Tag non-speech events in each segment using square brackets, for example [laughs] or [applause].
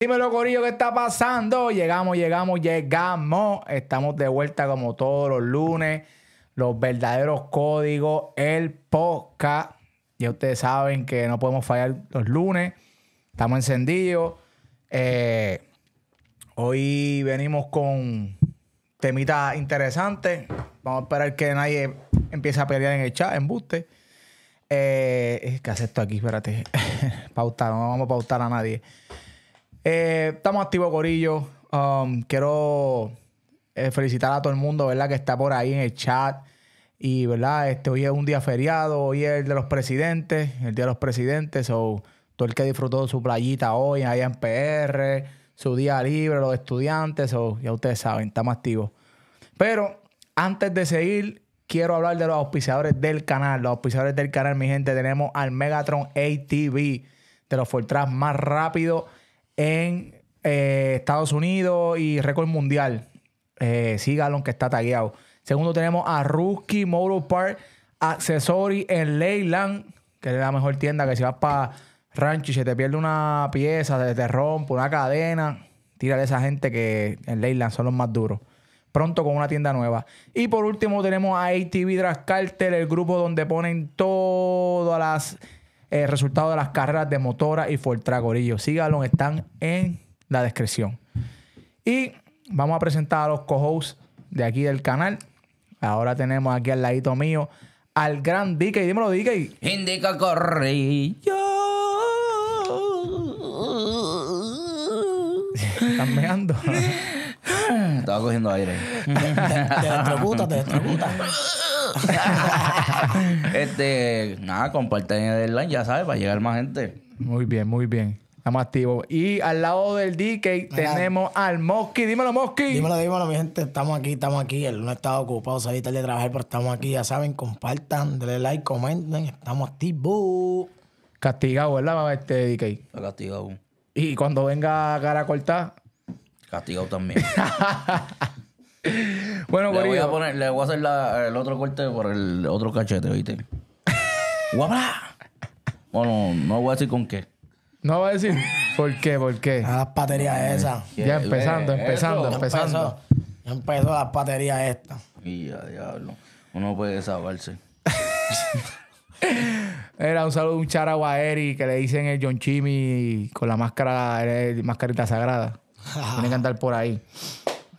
Dímelo, Corillo, ¿qué está pasando? Llegamos, llegamos, llegamos. Estamos de vuelta como todos los lunes. Los verdaderos códigos, el podcast. Ya ustedes saben que no podemos fallar los lunes. Estamos encendidos. Eh, hoy venimos con temitas interesantes. Vamos a esperar que nadie empiece a pelear en el chat, en buste. Eh, ¿Qué hace esto aquí? Espérate. [laughs] pautar, no vamos a pautar a nadie. Eh, estamos activos, Corillo. Um, quiero eh, felicitar a todo el mundo, ¿verdad? Que está por ahí en el chat. Y, ¿verdad? Este, hoy es un día feriado, hoy es el de los presidentes, el día de los presidentes. O todo el que disfrutó de su playita hoy allá en PR, su día libre, los estudiantes. O ya ustedes saben, estamos activos. Pero antes de seguir, quiero hablar de los auspiciadores del canal. Los auspiciadores del canal, mi gente, tenemos al Megatron ATV de los Fortras más rápido en eh, Estados Unidos y récord mundial. Eh, sí, Galón que está tagueado. Segundo tenemos a Rookie Motor Park Accessory en Leyland, que es la mejor tienda que si vas para Rancho y se te pierde una pieza, se te rompe una cadena, tírale a esa gente que en Leyland son los más duros. Pronto con una tienda nueva. Y por último tenemos a ATV Drag el grupo donde ponen todas las el eh, resultado de las carreras de Motora y Fortragorillo. Síganlo, están en la descripción. Y vamos a presentar a los co-hosts de aquí del canal. Ahora tenemos aquí al ladito mío al gran DK. Dímelo, DK. Indica Corrillo. Están meando. Estaba cogiendo aire. te destrocuta, te destrocuta. [laughs] este, nada, comparten el like, ya sabes, para llegar más gente. Muy bien, muy bien. Estamos activos. Y al lado del DK tenemos al Mosky. Dímelo, Mosky. Dímelo, dímelo, mi gente. Estamos aquí, estamos aquí. El lunes estaba ocupado, salí tarde de trabajar, pero estamos aquí. Ya saben, compartan, denle like, comenten. Estamos activos. Castigado, ¿verdad, este DK? Está castigado. Y cuando venga cara cortada. Castigado también. [laughs] Bueno, le voy a poner, le voy a hacer el otro corte por el otro cachete, ¿viste? [laughs] Bueno, no voy a decir con qué. No voy a decir por qué, por qué. A las baterías esas. Ya empezando, empezando, empezando. Ya empezó las baterías estas. Y a diablo. Uno puede desahogarse. Era un saludo, un charaguaeri que le dicen el John Chimmy con la máscara, el, mascarita sagrada. Tiene que andar por ahí.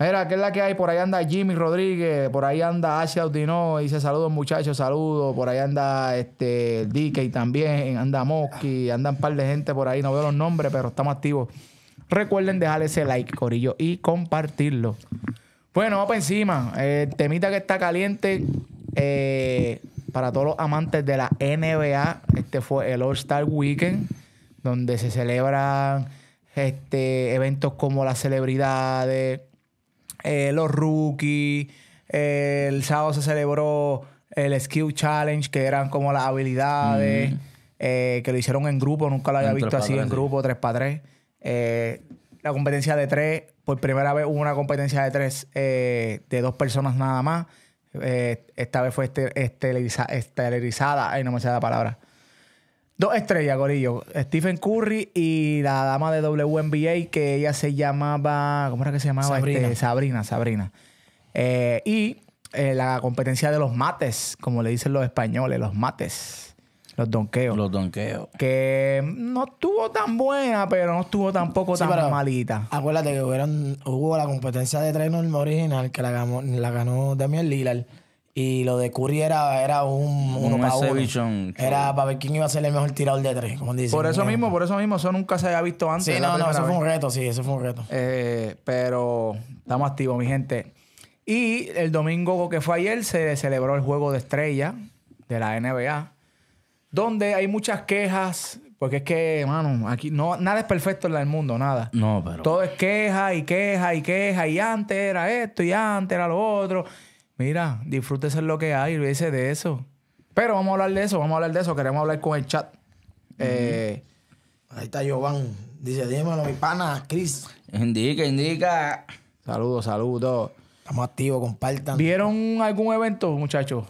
Mira, ¿qué es la que hay? Por ahí anda Jimmy Rodríguez, por ahí anda Asia Audino, dice saludos muchachos, saludos. Por ahí anda este DK también, anda Mosky, anda un par de gente por ahí, no veo los nombres, pero estamos activos. Recuerden dejar ese like, Corillo, y compartirlo. Bueno, vamos para encima. temita que está caliente eh, para todos los amantes de la NBA. Este fue el All-Star Weekend, donde se celebran este, eventos como las celebridades eh, los rookies. el sábado se celebró el Skill Challenge, que eran como las habilidades, eh, que lo hicieron en grupo, nunca lo había visto así en grupo, tres para tres. Eh, la competencia de tres, por primera vez hubo una competencia de tres, de dos personas nada más. esta vez fue estelerizada. ay, no me sé la palabra. Dos estrellas, Gorillo. Stephen Curry y la dama de WNBA que ella se llamaba. ¿Cómo era que se llamaba? Este, Sabrina, Sabrina. Sabrina. Eh, y eh, la competencia de los mates, como le dicen los españoles, los mates. Los donkeos. Los donkeos. Que no estuvo tan buena, pero no estuvo tampoco tan malita. Acuérdate que hubo la competencia de tren original que la ganó, la ganó Damian Lillard. Y lo de Curry era, un, Era para ver quién iba a ser el mejor tirador de tres, como dicen. Por eso mismo, por eso mismo, eso nunca se había visto antes. Sí, no, no, eso fue un reto, sí, eso fue un reto. Eh, pero estamos activos, mi gente. Y el domingo que fue ayer se celebró el juego de estrella de la NBA, donde hay muchas quejas, porque es que, mano, aquí no, nada es perfecto en el mundo, nada. No, pero. Todo es queja y queja y queja, y antes era esto y antes era lo otro mira, disfrútese lo que hay, olvídese de eso. Pero vamos a hablar de eso, vamos a hablar de eso, queremos hablar con el chat. Eh, Ahí está Giovanni. Dice, dímelo, mi pana, Chris. Indica, indica. Saludos, saludos. Estamos activos, compartan. ¿Vieron algún evento, muchachos?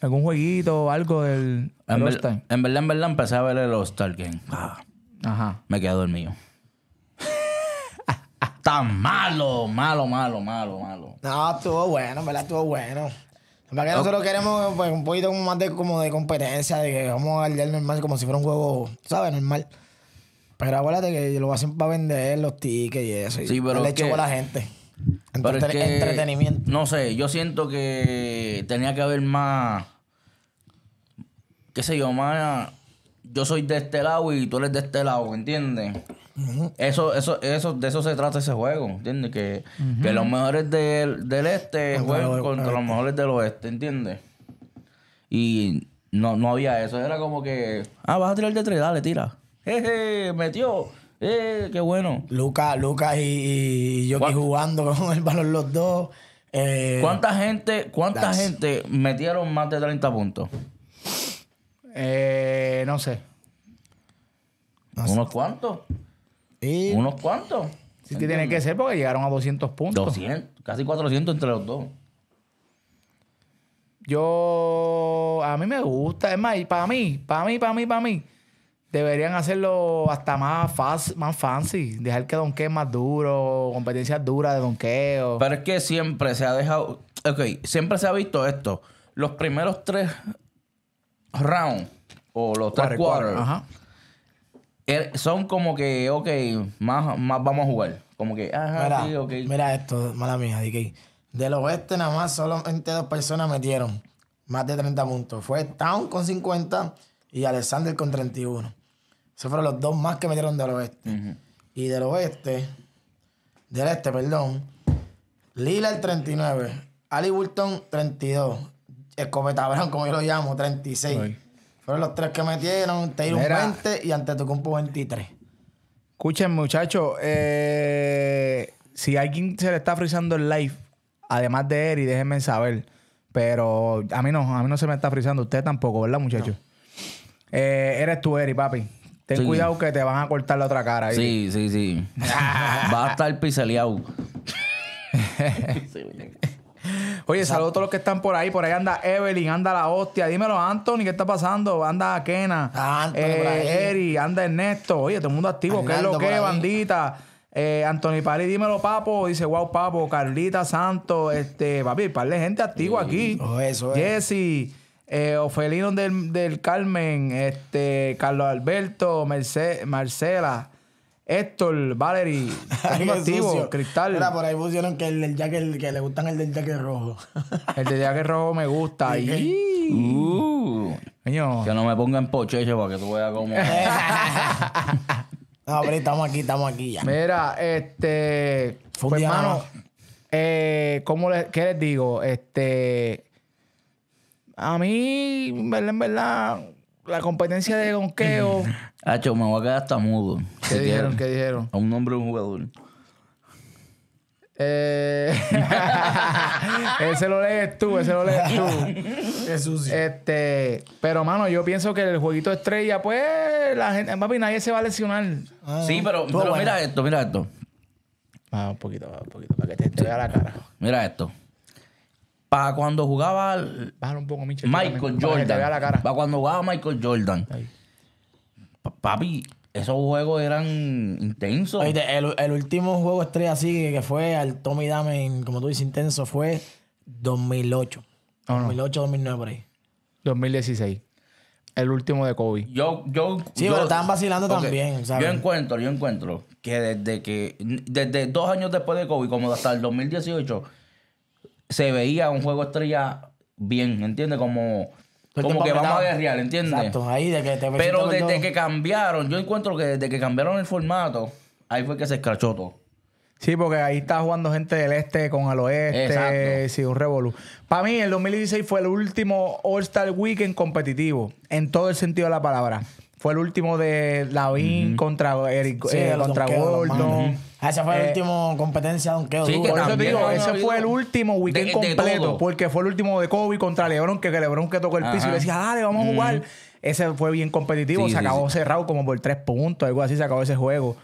¿Algún jueguito o algo del, en, verdad, en verdad, empecé a ver el all Game. Ajá. Me quedé dormido. Tan malo, malo, malo, malo, malo. No, estuvo bueno, ¿verdad? Estuvo bueno. que nosotros queremos pues, un poquito más de, como de competencia, de que vamos a el normal, como si fuera un juego, ¿sabes? Normal. Pero acuérdate que lo hacen para vender los tickets y eso. Sí, y pero. Le echo a la gente. entretenimiento. No sé, yo siento que tenía que haber más. ¿Qué sé yo? Más yo soy de este lado y tú eres de este lado, entiendes? Eso, eso, eso, de eso se trata ese juego, ¿entiendes? Que, los mejores del, este juegan contra los mejores del oeste, ¿entiendes? Y no, no había eso, era como que, ah, vas a tirar de tres, dale, tira. Jeje, eh, eh, metió. Eh, qué bueno. Lucas, Lucas y, yo aquí jugando [laughs] con el balón los dos. Eh, ¿Cuánta gente, cuánta gente metieron más de 30 puntos? Eh, no sé. ¿Unos cuantos? ¿Unos cuantos? Sí, tiene que ser porque llegaron a 200 puntos. 200, casi 400 entre los dos. Yo, a mí me gusta, es más, y para mí, para mí, para mí, para mí, deberían hacerlo hasta más, fácil más fancy, dejar que donquee más duro, competencias duras de donqueo. Pero es que siempre se ha dejado, ok, siempre se ha visto esto, los primeros tres round o los tres cuartos son como que, ok, más, más vamos a jugar. Como que, mira, esto, mala mía, de Del oeste nada más solamente dos personas metieron más de 30 puntos. Fue Town con 50 y Alexander con 31. Esos fueron los dos más que metieron del oeste. Y del oeste, del este, perdón, Lila el 39, Ali Burton 32, el como yo lo llamo, 36. Fueron los tres que metieron, te Mira. 20 y ante tu cumple 23. Escuchen, muchachos, eh, si alguien se le está frizando el live, además de Eri, déjenme saber. Pero a mí no, a mí no se me está frizando. Usted tampoco, ¿verdad, muchachos? Eh, eres tú, Eri, papi. Ten cuidado que te van a cortar la otra cara. Sí, sí, sí. [laughs] Va a estar pisaleado. [laughs] Oye, saludos a todos los que están por ahí. Por ahí anda Evelyn, anda la hostia. Dímelo, Anthony, ¿qué está pasando? Anda Kena, ah, eh, Eri, anda Ernesto. Oye, todo el mundo activo. ¿Qué es lo que, bandita? Eh, Anthony París, dímelo, papo. Dice, guau, papo. Carlita Santos. Este, papi, par de gente activa aquí. Oh, eso es. Jesse. Eh, Ofelino del, Carmen, este, Carlos Alberto, Marcela, Héctor, Valery... [laughs] Cristal. mira por ahí pusieron que el del jacket, que le gustan el del jacket rojo. [laughs] el del jacket rojo me gusta. [laughs] Que no me pongan pochecho para que tú veas cómo. no, pero estamos aquí, estamos aquí ya. Mira, este. Fue pues, eh, ¿cómo ¿qué les digo? Este. A mí, en verdad la competencia de gonqueo. Hacho, [laughs] me voy a quedar hasta mudo. ¿Qué dijeron? ¿Qué dijeron? A un hombre o un jugador. Eh, [laughs] ese lo lees tú, ese lo lees tú. Qué [laughs] sucio. Este, pero mano, yo pienso que el jueguito estrella, pues, la gente, papi, nadie se va a lesionar. Ah, sí, pero, mira esto, mira esto. un poquito, un poquito, para que te, te vea la cara. Mira esto. Para cuando jugaba. Michael Jordan. Para, cuando jugaba Michael Jordan. Papi, esos juegos eran intensos. el, último juego estrella así que fue al Tommy Damen, como tú dices, intenso, fue 2008. 2008, 2009 por ahí. 2016. El último de Kobe. Yo, yo, sí, yo, pero estaban vacilando también. Yo encuentro, yo encuentro que desde que, desde dos años después de Kobe, como hasta el 2018, se veía un juego estrella bien, ¿entiendes? Como, que vamos a guerrear, ¿entiendes? Pero desde que cambiaron, yo encuentro que desde que cambiaron el formato, ahí fue que se escarchó todo. Sí, porque ahí está jugando gente del este con al oeste. Exacto. Sí, un revolú. Para mí, el 2016 fue el último All-Star Weekend competitivo, en todo el sentido de la palabra. Fue el último de Lavín contra Eric, eh, contra Gordon. Ah, Esa fue la eh, última competencia de donkeo. eso digo, ese fue el último weekend completo. porque fue el último de Kobe contra LeBron, que, LeBron que tocó el piso y le decía, dale, vamos a jugar. Ese fue bien competitivo. se acabó cerrado como por tres puntos, algo así, se acabó ese juego.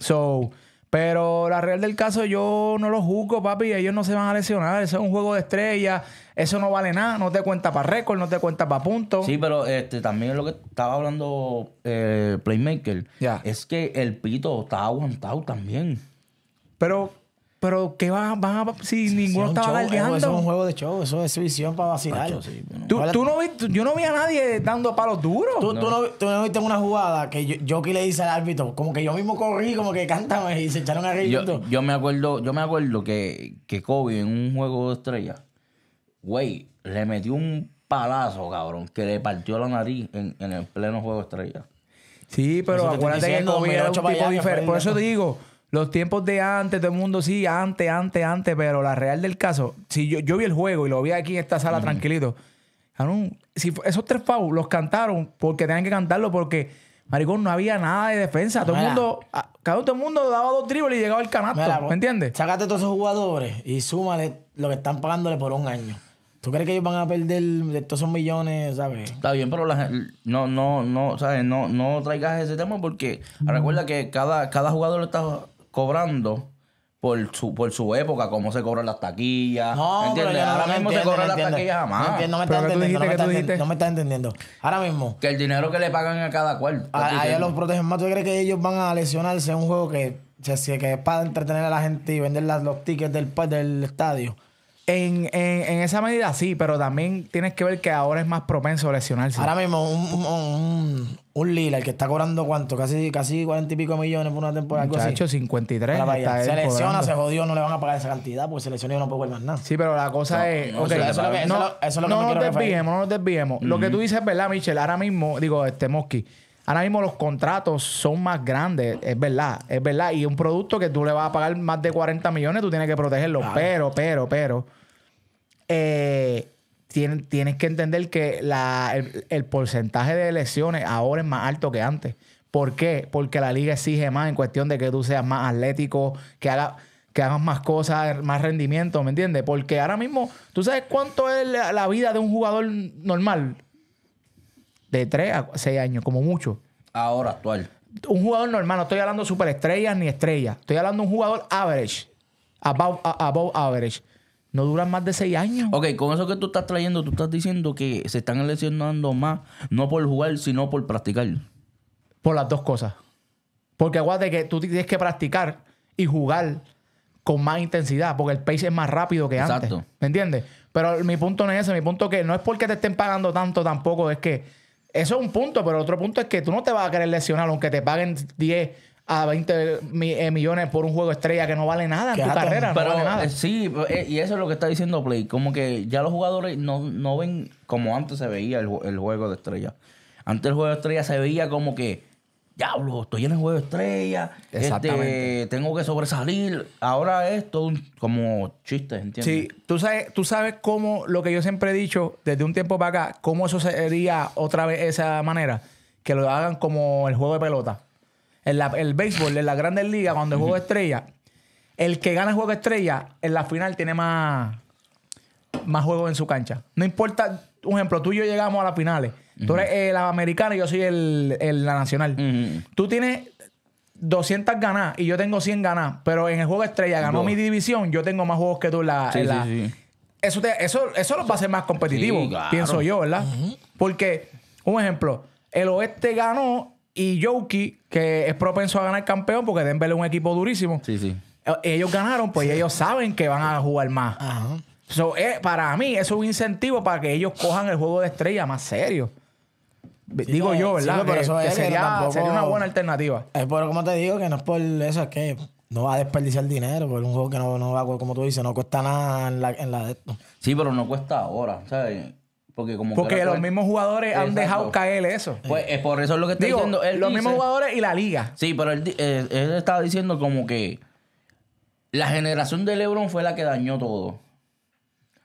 So, pero la real del caso, yo no lo juzgo, papi. Ellos no se van a lesionar. Eso es un juego de estrellas. Eso no vale nada. No te cuenta para récord, no te cuenta para puntos. Sí, pero este, también lo que estaba hablando eh, Playmaker. Es que el pito está aguantado también. Pero pero ¿qué van, van a si ninguno estaba galdeando? Eso es un juego de show, eso es visión para vacilar. ¿Tú, tú no yo no vi a nadie dando palos duros. Tú no, tú no, viste una jugada que yo, yo que le hice al árbitro, como que yo mismo corrí, como que cántame y se echaron a reír. Yo, yo me acuerdo, yo me acuerdo que, que Kobe en un juego de estrella, güey, le metió un palazo, cabrón, que le partió la nariz en, en el pleno juego de estrella. Sí, pero acuérdate que Kobe era un tipo diferente. Por eso digo, los tiempos de antes, todo el mundo sí, antes, antes, antes, pero la real del caso, si yo, yo vi el juego y lo vi aquí en esta sala mm. tranquilito, si esos tres fouls los cantaron porque tenían que cantarlo porque, maricón, no había nada de defensa. Todo el mundo, ah, cada todo el mundo daba dos dribles y llegaba el canasto, ¿me entiendes? Sácate todos esos jugadores y súmale lo que están pagándole por un año. ¿Tú crees que ellos van a perder de todos esos millones, sabes? Está bien, pero no, no, no, ¿sabes? No, no traigas ese tema porque mm. recuerda que cada, cada jugador está cobrando por su, por su época, cómo se cobran las taquillas. No, Ahora mismo se cobran las taquillas jamás. No, me estás entendiendo. entendiendo no entendiendo. Ahora mismo. Que el dinero que le pagan a cada cual. A, los protegen más. ¿Tú crees que ellos van a lesionarse en un juego que, que es para entretener a la gente y vender las, los tickets del, del estadio? En, en, en, esa medida sí, pero también tienes que ver que ahora es más propenso a lesionarse. Ahora mismo, un un Lila, el que está cobrando cuánto, casi, casi y pico millones por una temporada. hecho 53. Está se lesiona, se jodió, no le van a pagar esa cantidad porque se lesiona y no puede más nada. Sí, pero la cosa es. No, lo nos desviemos, no nos desviemos. Lo que tú dices, es ¿verdad, Michelle? Ahora mismo, digo, este Mosky. Ahora mismo los contratos son más grandes, es verdad, es verdad. Y un producto que tú le vas a pagar más de 40 millones, tú tienes que protegerlo. Pero, pero, pero. Eh, tienes que entender que el, porcentaje de lesiones ahora es más alto que antes. ¿Por qué? Porque la liga exige más en cuestión de que tú seas más atlético, que hagas más cosas, más rendimiento, ¿me entiendes? Porque ahora mismo, ¿tú sabes cuánto es la, vida de un jugador normal? De tres a seis años, como mucho. Ahora, actual. Un jugador normal, no estoy hablando de superestrellas ni estrellas. Estoy hablando de un jugador average. above average no duran más de seis años. Ok, con eso que tú estás trayendo, tú estás diciendo que se están lesionando más, no por jugar, sino por practicar. Por las dos cosas. Porque aguante que tú tienes que practicar y jugar con más intensidad, porque el pace es más rápido que antes. ¿Me entiendes? Pero mi punto no es ese, mi punto que no es porque te estén pagando tanto tampoco, es que eso es un punto, pero otro punto es que tú no te vas a querer lesionar aunque te paguen 10 a 20 eh, millones por un juego estrella que no vale nada en tu carrera. no vale nada. Eh, sí, eh, y eso es lo que está diciendo Play. Como que ya los jugadores no, ven como antes se veía el, juego de estrella. Antes el juego de estrella se veía como que, diablo, estoy en el juego de estrella. Este, tengo que sobresalir. Ahora es todo como chiste, ¿entiendes? Sí, tú sabes, tú sabes cómo lo que yo siempre he dicho desde un tiempo para acá, cómo eso sería otra vez esa manera. Que lo hagan como el juego de pelota el béisbol, en la grandes liga cuando el juego estrella, el que gana el juego estrella, en la final tiene más, más juegos en su cancha. No importa, un ejemplo, tú y yo llegamos a las finales. Tú eres la americana y yo soy el, la nacional. Tú tienes 200 ganas y yo tengo 100 ganas, pero en el juego estrella ganó mi división, yo tengo más juegos que tú la... Eso, te- eso, eso va a hacer más competitivo, pienso yo, ¿verdad? Porque, un ejemplo, el oeste ganó y Yoki, que es propenso a ganar campeón porque Denver es un equipo durísimo. Sí, sí. Eh, ellos ganaron, pues ellos saben que van a jugar más. Eh, para mí, eso es un incentivo para que ellos cojan el juego de estrella más serio. digo yo, ¿verdad? sería, una buena alternativa. Es por, como te digo, que no es por eso, es que no va a desperdiciar dinero, por un juego que no, no va, como tú dices, no cuesta nada en la, en la de esto. Sí, pero no cuesta ahora, ¿sabes? Porque, los mismos jugadores han dejado caer eso. Pues por eso es lo que estoy diciendo. los mismos jugadores y la liga. Sí, pero eh, él, estaba diciendo como que la generación de LeBron fue la que dañó todo.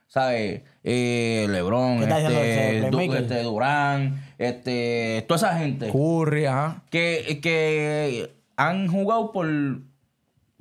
¿Sabes? Eh, LeBron, este, este, Durán, este, toda esa gente. Curry, ajá. Que, han jugado por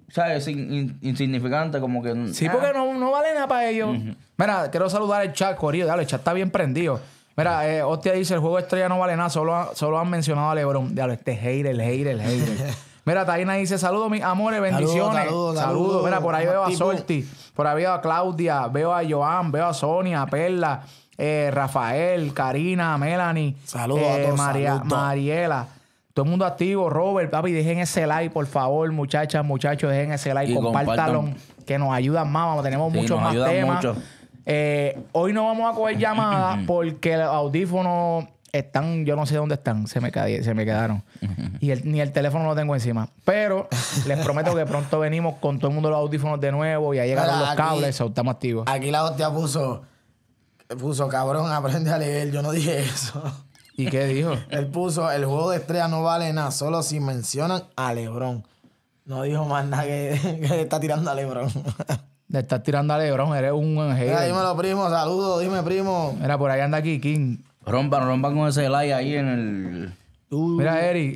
¿sabes? Insignificante, como que. Sí, porque ah. no, vale nada para ellos. Mira, quiero saludar el chat, Corío. Dale, el chat está bien prendido. Mira, eh, hostia dice: el juego estrella no vale nada, solo, han mencionado a LeBron. Dale, este hater, el hater, el hater. [laughs] Mira, Taina dice, saludos, mis amores, bendiciones. Saludos, saludos, Mira, por ahí veo a Sorti, por ahí veo a Claudia, veo a Joan, veo a Sonia, a Perla, eh, Rafael, Karina, Melanie. Saludos a eh, María, Mariela. Todo el mundo activo, Robert, papi, dejen ese like, por favor, muchachas, muchachos, dejen ese like, compártalo, que nos ayudan más, vamos, tenemos muchos más temas. Eh, hoy no vamos a coger llamadas [laughs] porque los audífonos están, yo no sé dónde están, se me, se me quedaron. Y ni el teléfono lo tengo encima. Pero les prometo que pronto venimos con todo el mundo los audífonos de nuevo y ahí llegaron los cables, estamos activos. Aquí la hostia puso, puso, cabrón, aprende a leer. Yo no dije eso. ¿Y qué dijo? [laughs] Él puso, el juego de estrella no vale nada, solo si mencionan a Lebron. No dijo más nada que, [laughs] que está tirando a Lebron. Le estás tirando a Lebron, eres un angel. dímelo, primo, saludos, dime, primo. Mira, por ahí anda aquí, King. Rompan, rompan con ese like ahí en el. Mira, Eri,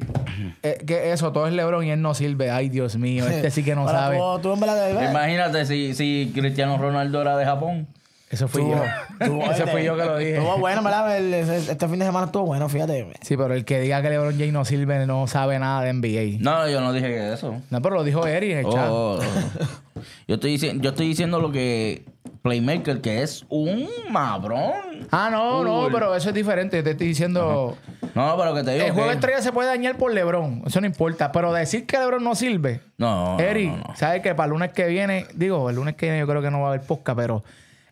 eh, que eso, todo es Lebron y él no sirve. Ay, Dios mío, este sí que no sabe. tú Imagínate si, si Cristiano Ronaldo era de Japón. Eso fui yo. Eso fui yo que lo dije. Estuvo bueno, ¿verdad? este fin de semana estuvo bueno, fíjate. Sí, pero el que diga que LeBron James no sirve no sabe nada de NBA. No, yo no dije eso. No, pero lo dijo Eri en el oh, chat. Oh, oh. yo, estoy diciendo, yo estoy diciendo lo que Playmaker, que es un mabrón. Ah, no, no, pero eso es diferente. Yo Te estoy diciendo. No, pero que te digo. El juego de estrella se puede dañar por Lebron. Eso no importa. Pero decir que Lebron no sirve. No. Eri, ¿sabes que para el lunes que viene, digo, el lunes que viene yo creo que no va a haber posca, pero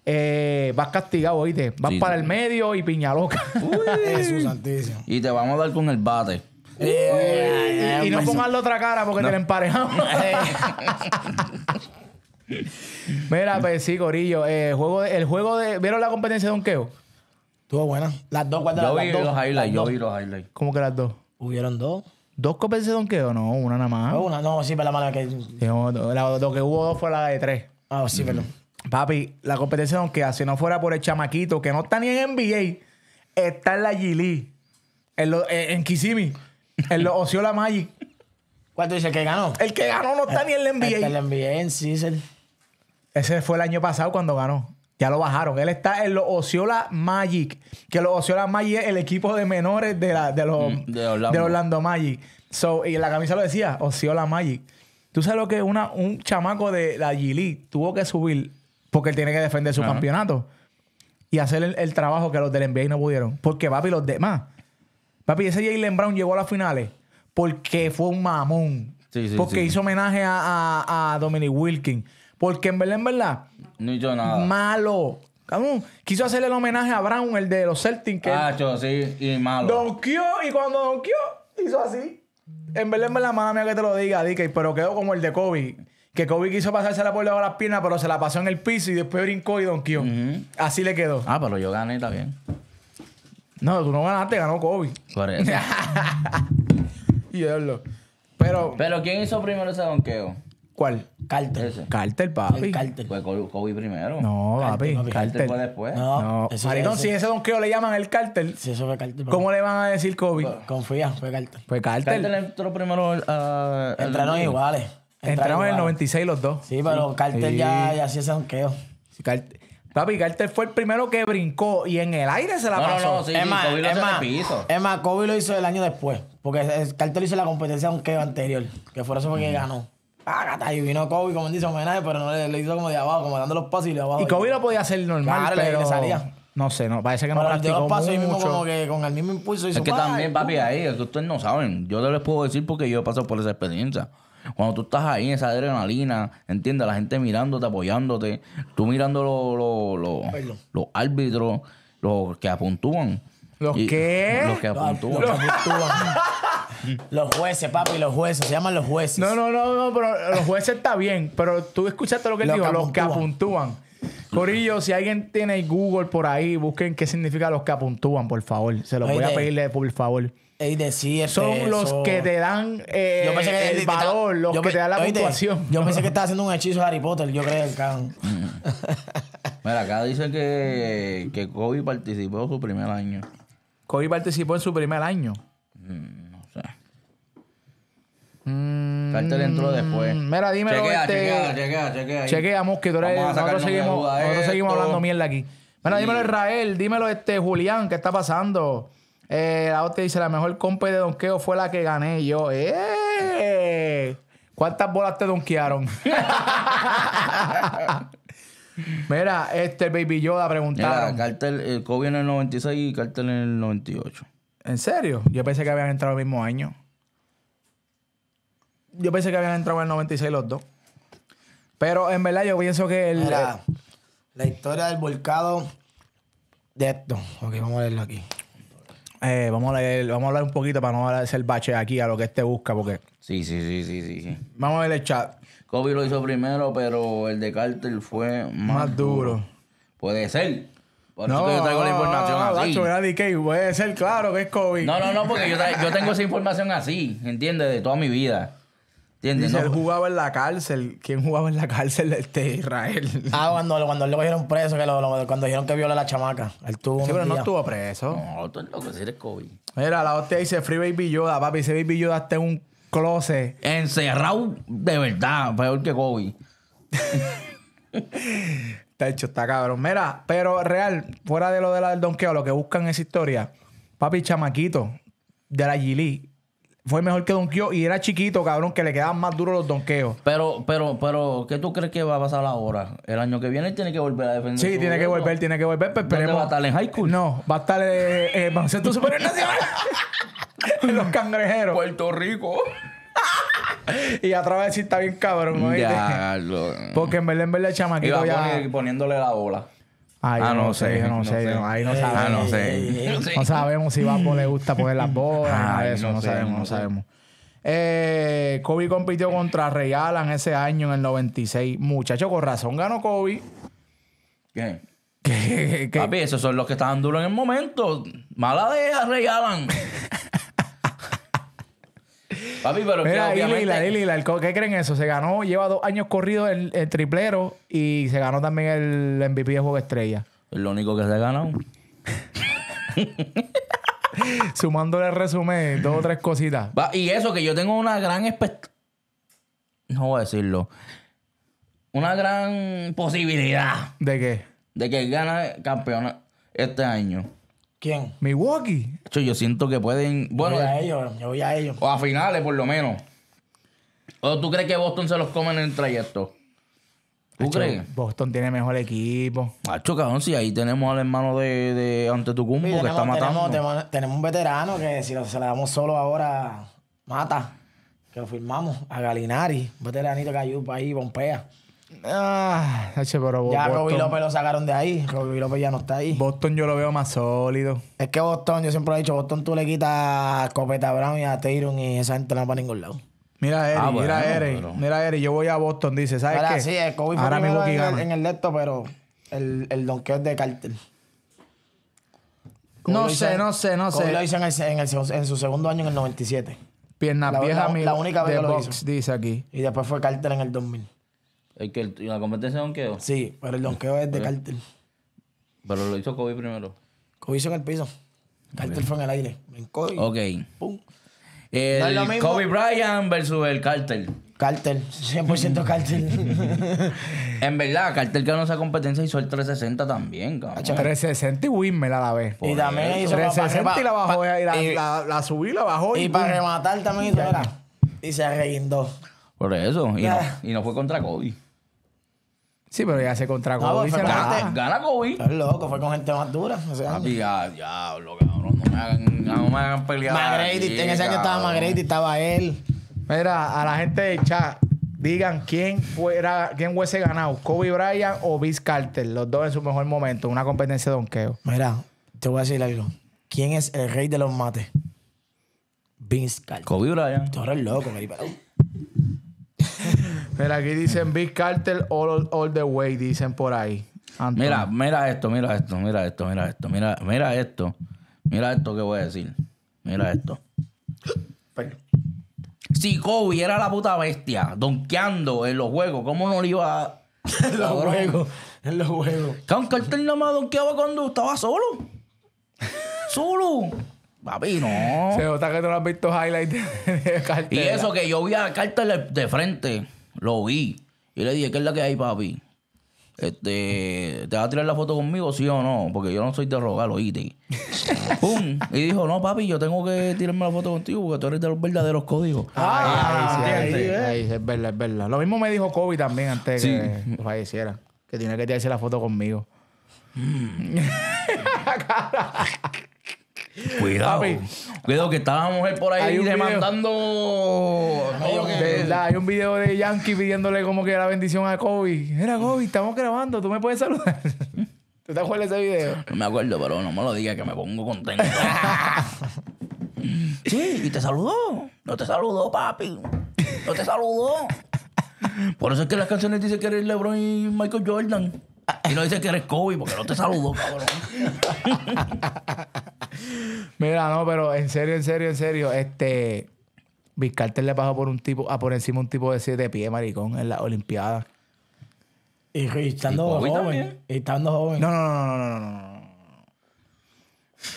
eh, vas castigado, oíste. Vas para el medio y piña loca. Jesús santísimo. Y te vamos a dar con el bate. y, no pongas la otra cara porque te la emparejamos. [laughs] Mira, pues sí, Corillo. Eh, juego el juego de. ¿Vieron la competencia de donkeo? Estuvo buena. Las dos, guarda, Yo vi los highlights, yo vi los highlights. ¿Cómo que las dos? Hubieron dos. ¿Dos competencias de donkeo? No, una nada más. Una, no, sí, pero la mala que. no, lo que hubo dos fue la de tres. Ah, sí, pero Papi, la competencia aunque Si no fuera por el chamaquito, que no está ni en NBA, está en la Gili, en, en, Kissimmee, en los Osceola [laughs] Magic. ¿Cuánto dice? ¿El que ganó? El que ganó no está ni en la NBA. Está en la NBA en Cecil. Ese fue el año pasado cuando ganó. Ya lo bajaron. Él está en los Osceola Magic. Que los Osceola Magic es el equipo de menores de, la, de, los, mm, Orlando. Magic. So, y en la camisa lo decía, Osceola Magic. Tú sabes lo que una, un chamaco de la Gili tuvo que subir porque él tiene que defender su campeonato y hacer el, trabajo que los del NBA no pudieron. Porque, papi, los demás. Papi, ese Jalen Brown llegó a las finales porque fue un mamón. porque hizo homenaje a, a, Dominic Wilkins. Porque en verdad, en verdad. No hizo nada. Malo. quiso hacerle el homenaje a Brown, el de los Celtics. ah, yo, sí, y malo. y cuando donqueó, hizo así. En verdad, en verdad, mala mía que te lo diga, DK, pero quedó como el de Kobe. Que Kobe quiso pasársela por debajo de las piernas, pero se la pasó en el piso y después brincó y donkeó. Así le quedó. Ah, pero yo gané también. No, tú no ganaste, ganó Kobe. Por eso. [laughs] Pero. Pero ¿quién hizo primero ese donkeo? ¿Cuál? Carter. Ese. Carter, papi. Fue Kobe primero. No, papi. Carter fue después. No, no. si ese donkeo le llaman el Carter. Si eso fue ¿Cómo le van a decir Kobe? Confía, fue Carter. Fue Carter. Carter entró primero. Uh, Entraron iguales. Entramos en el 96 los dos. Sí, pero Carter ya, ya hacía ese ankeo. Papi, Carter fue el primero que brincó y en el aire se la pasó. No, no, sí, Emma, Kobe lo hizo en el piso. Emma, Kobe lo hizo el año después. Porque Carter hizo la competencia de unkeo anterior. Que fue eso porque que ganó. y vino Kobe, como dice, homenaje, pero no le, hizo como de abajo, como dando los pasos y de abajo. Y Kobe lo podía hacer normal, pero... le salía. No sé, no, parece que no practicó los con el mismo impulso hizo, Es que también, papi, ahí, ustedes no saben. Yo les puedo decir porque yo he pasado por esa experiencia. Cuando tú estás ahí en esa adrenalina, ¿entiendes? La gente mirándote, apoyándote, tú mirando los árbitros, los que apuntúan. ¿Los qué? Los que apuntúan. Los, jueces, papi, los jueces, se llaman los jueces. No, no, no, no, pero los jueces está bien, pero tú escuchaste lo que él dijo, los que apuntúan. Corillo, si alguien tiene Google por ahí, busquen qué significa los que apuntúan, por favor. Se los voy a pedirle, por favor decir, este, son los que te dan eh, el valor, los que te dan la motivación Yo pensé que [laughs] estaba haciendo un hechizo de Harry Potter, yo creo, el mm. Mira, acá dice que, que Kobe participó en su primer año. Kobe participó en su primer año. Mm, no sé. Mm, entró después. Mira, dime chequea, este... chequea, chequea, chequea, chequea. nosotros, seguimos, eh, seguimos hablando mierda aquí. Mira, dímelo Israel, dímelo este Julián, ¿qué está pasando? Eh, la otra dice, la mejor compa de donkeo fue la que gané. yo, eh. ¿Cuántas bolas te donkearon? [laughs] Mira, este Baby Yoda preguntaron. Mira, en el 96 y Cartel en el 98. ¿En serio? Yo pensé que habían entrado el mismo año. Yo pensé que habían entrado en el 96 los dos. Pero en verdad yo pienso que eh, la historia del volcado de esto. Ok, vamos a leerlo aquí eh, vamos, a leer, vamos a hablar un poquito para no hacer bache aquí a lo que este busca, porque. Sí, sí, sí, sí, sí. Vamos a ver el chat. Kobe lo hizo primero, pero el de Carter fue más, duro. Puede ser. Por no, eso yo traigo la información no, así. Puede ser claro que es Kobe. No, no, no, porque yo, yo tengo esa información así, ¿entiendes? De toda mi vida. ¿Quién pues, jugaba en la cárcel. ¿Quién jugaba en la cárcel de este Israel? Ah, cuando, cuando lo cogieron preso, que cuando dijeron que viola a la chamaca. Sí, pero no estuvo preso. No, tú eres loco, si eres COVID. Mira, la hostia dice Free Baby Yoda, papi. Ese Baby Yoda está en un closet. Encerrado de verdad, peor que COVID. Está [laughs] hecho, está cabrón. Mira, pero real, fuera de lo de la del donqueo, lo que buscan es historia. Papi, chamaquito de la Gili fue mejor que donkeó y era chiquito, cabrón, que le quedaban más duros los donkeos. Pero, pero, pero, ¿qué tú crees que va a pasar ahora? El año que viene tiene que volver a defender. Sí, tiene que volver, tiene que volver. Pero pues, esperemos. va a estar en high school? No, va a estar eh, eh en baloncesto superior nacional. [laughs] los cangrejeros. Puerto Rico. [laughs] y a través de sí está bien cabrón, Ya, Porque en verdad, en verdad, chamaquito ya... poniéndole la bola ah, no, sé, no, sé, ahí no sabemos. Ah, no sé. No sabemos si Bambo le gusta poner las bolas, eso, no, sabemos, no sabemos. Eh, Kobe compitió contra Ray Allen ese año en el 96. Muchacho, con razón ganó Kobe. [laughs] ¿Qué? ¿Qué, Papi, esos son los que estaban duros en el momento. Mala de Ray Allen. [laughs] pero Mira, que obviamente... ¿qué creen eso? Se ganó, lleva dos años corrido el, triplero y se ganó también el MVP de Juego Estrella. Es lo único que se ha ganado. [laughs] Sumándole el resumen, dos o tres cositas. y eso, que yo tengo una gran No voy a decirlo. Una gran posibilidad ¿De qué? de que gane campeona este año. ¿Quién? Milwaukee. yo siento que pueden. Bueno, yo voy a ellos, a O a finales, por lo menos. ¿O tú crees que Boston se los comen en el trayecto? ¿Tú crees? Boston tiene mejor equipo. Macho, cabrón, si ahí tenemos al hermano de, de Tucumbo que está matando. Tenemos, un veterano que si lo, se le damos solo ahora, mata. Que lo firmamos a Galinari, un veteranito que ayuda ahí, bompea. Ah, ya Boston, López lo sacaron de ahí. Robbie López ya no está ahí. Boston yo lo veo más sólido. Es que Boston, yo siempre he dicho, Boston tú le quitas a Copeta Brown y a Tyron y esa gente no va para ningún lado. Mira Eri, ah, mira no, mira yo voy a Boston, dice, ¿sabes Ahora, Sí, el Kobe Ahora mismo en, el, en el pero el, el que es de Carter. No sé, no sé, no sé, lo hizo en, el, en, su segundo año, en el 97. Pierna vieja la, única vez que lo hizo. dice aquí. Y después fue Carter en el 2000 y que la competencia de donkeo. Sí, pero el donqueo es de cártel Pero lo hizo Kobe primero. Kobe hizo en el piso. cártel fue en el aire. En Ok. pum. Kobe Bryant versus el cártel Cártel, 100% cártel [laughs] En verdad, cártel ganó esa competencia y hizo el 360 también, cabrón. 360 y Wimmer a la vez. y también hizo y la bajó, y la, y- la- subí, la bajó. Y, para rematar también Y se reindó. Por eso. Ah. y no fue contra Kobe. Sí, pero ya se contra Kobe. Pues, gana Kobe. Es loco, fue con gente más dura. Papi, ya, loco. No me hagan, no me hagan pelear. McGrady, en ese año estaba McGrady, estaba él. Mira, a la gente de chat, digan quién fuera, quién hubiese ganado, Kobe Bryant o Vince Carter, los dos en su mejor momento, una competencia de donkeo. Mira, te voy a decir algo. ¿Quién es el rey de los mates? Vince Carter. Kobe Bryant. Tú eres loco, me [laughs] Mira, aquí dicen Big Cartel all, the way, dicen por ahí. Mira, mira esto, mira esto, mira esto, mira esto, mira, mira esto. Mira esto que voy a decir. Mira esto. Si Kobe era la puta bestia, donkeando en los juegos, ¿cómo no le iba a... [laughs] en los juegos, en los juegos. Con Cartel nada donkeaba cuando estaba solo. solo. Papi, no. Se nota que tú no has visto highlights de, Y eso que yo vi a Carter de frente, lo vi. Y le dije, ¿qué es la que hay, papi? Este, ¿te vas a tirar la foto conmigo, sí o no? Porque yo no soy de rogar, oíste. [laughs] ¡Pum! Y dijo, no, papi, yo tengo que tirarme la foto contigo porque tú eres de los verdaderos códigos. Ah, sí, es verdad, es verdad. Lo mismo me dijo Kobe también antes de que falleciera. Que tiene que tirarse la foto conmigo. Mm. [laughs] Cuidado. Cuidado que estaba mujer por ahí demandando. hay un video de Yankee pidiéndole como que la bendición a Kobe. Era Kobe, estamos grabando, tú me puedes saludar. [laughs] ¿Tú te acuerdas de ese video? No me acuerdo, pero no me lo digas que me pongo contento. [laughs] sí, y te saludó. No te saludó, papi. No te saludó. [laughs] Por eso es que las canciones dicen que eres LeBron y Michael Jordan. Y no dices que eres Kobe porque no te saludó, cabrón. [laughs] Mira, no, pero en serio, en serio, en serio, este. Vizcarter le pasó por un tipo, a por encima un tipo de siete pies, maricón, en la Olimpiada. Y, estando joven. También. Y estando joven. No, no, no, no, no, no,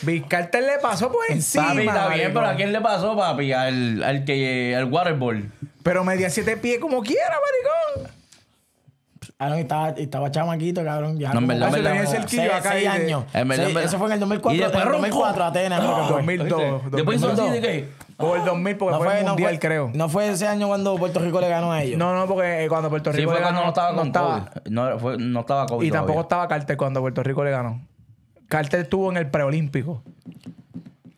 le pasó por encima. Papi, está bien, pero ¿a quién le pasó, papi? Al, al que al waterboard. Pero media siete pies como quiera, maricón. Ah, estaba, estaba chamaquito, cabrón. Ya no, en verdad, en verdad. el acá. Seis años. Eso fue en el 2004. Y 2004, Atenas. 2002, Después así de qué. por el 2000, porque no fue, el mundial, creo. No fue ese año cuando Puerto Rico le ganó a ellos. No, no, porque eh, cuando Puerto Rico. le no estaba con No, estaba COVID. Y tampoco estaba Carter cuando Puerto Rico le ganó. Carter estuvo en el preolímpico.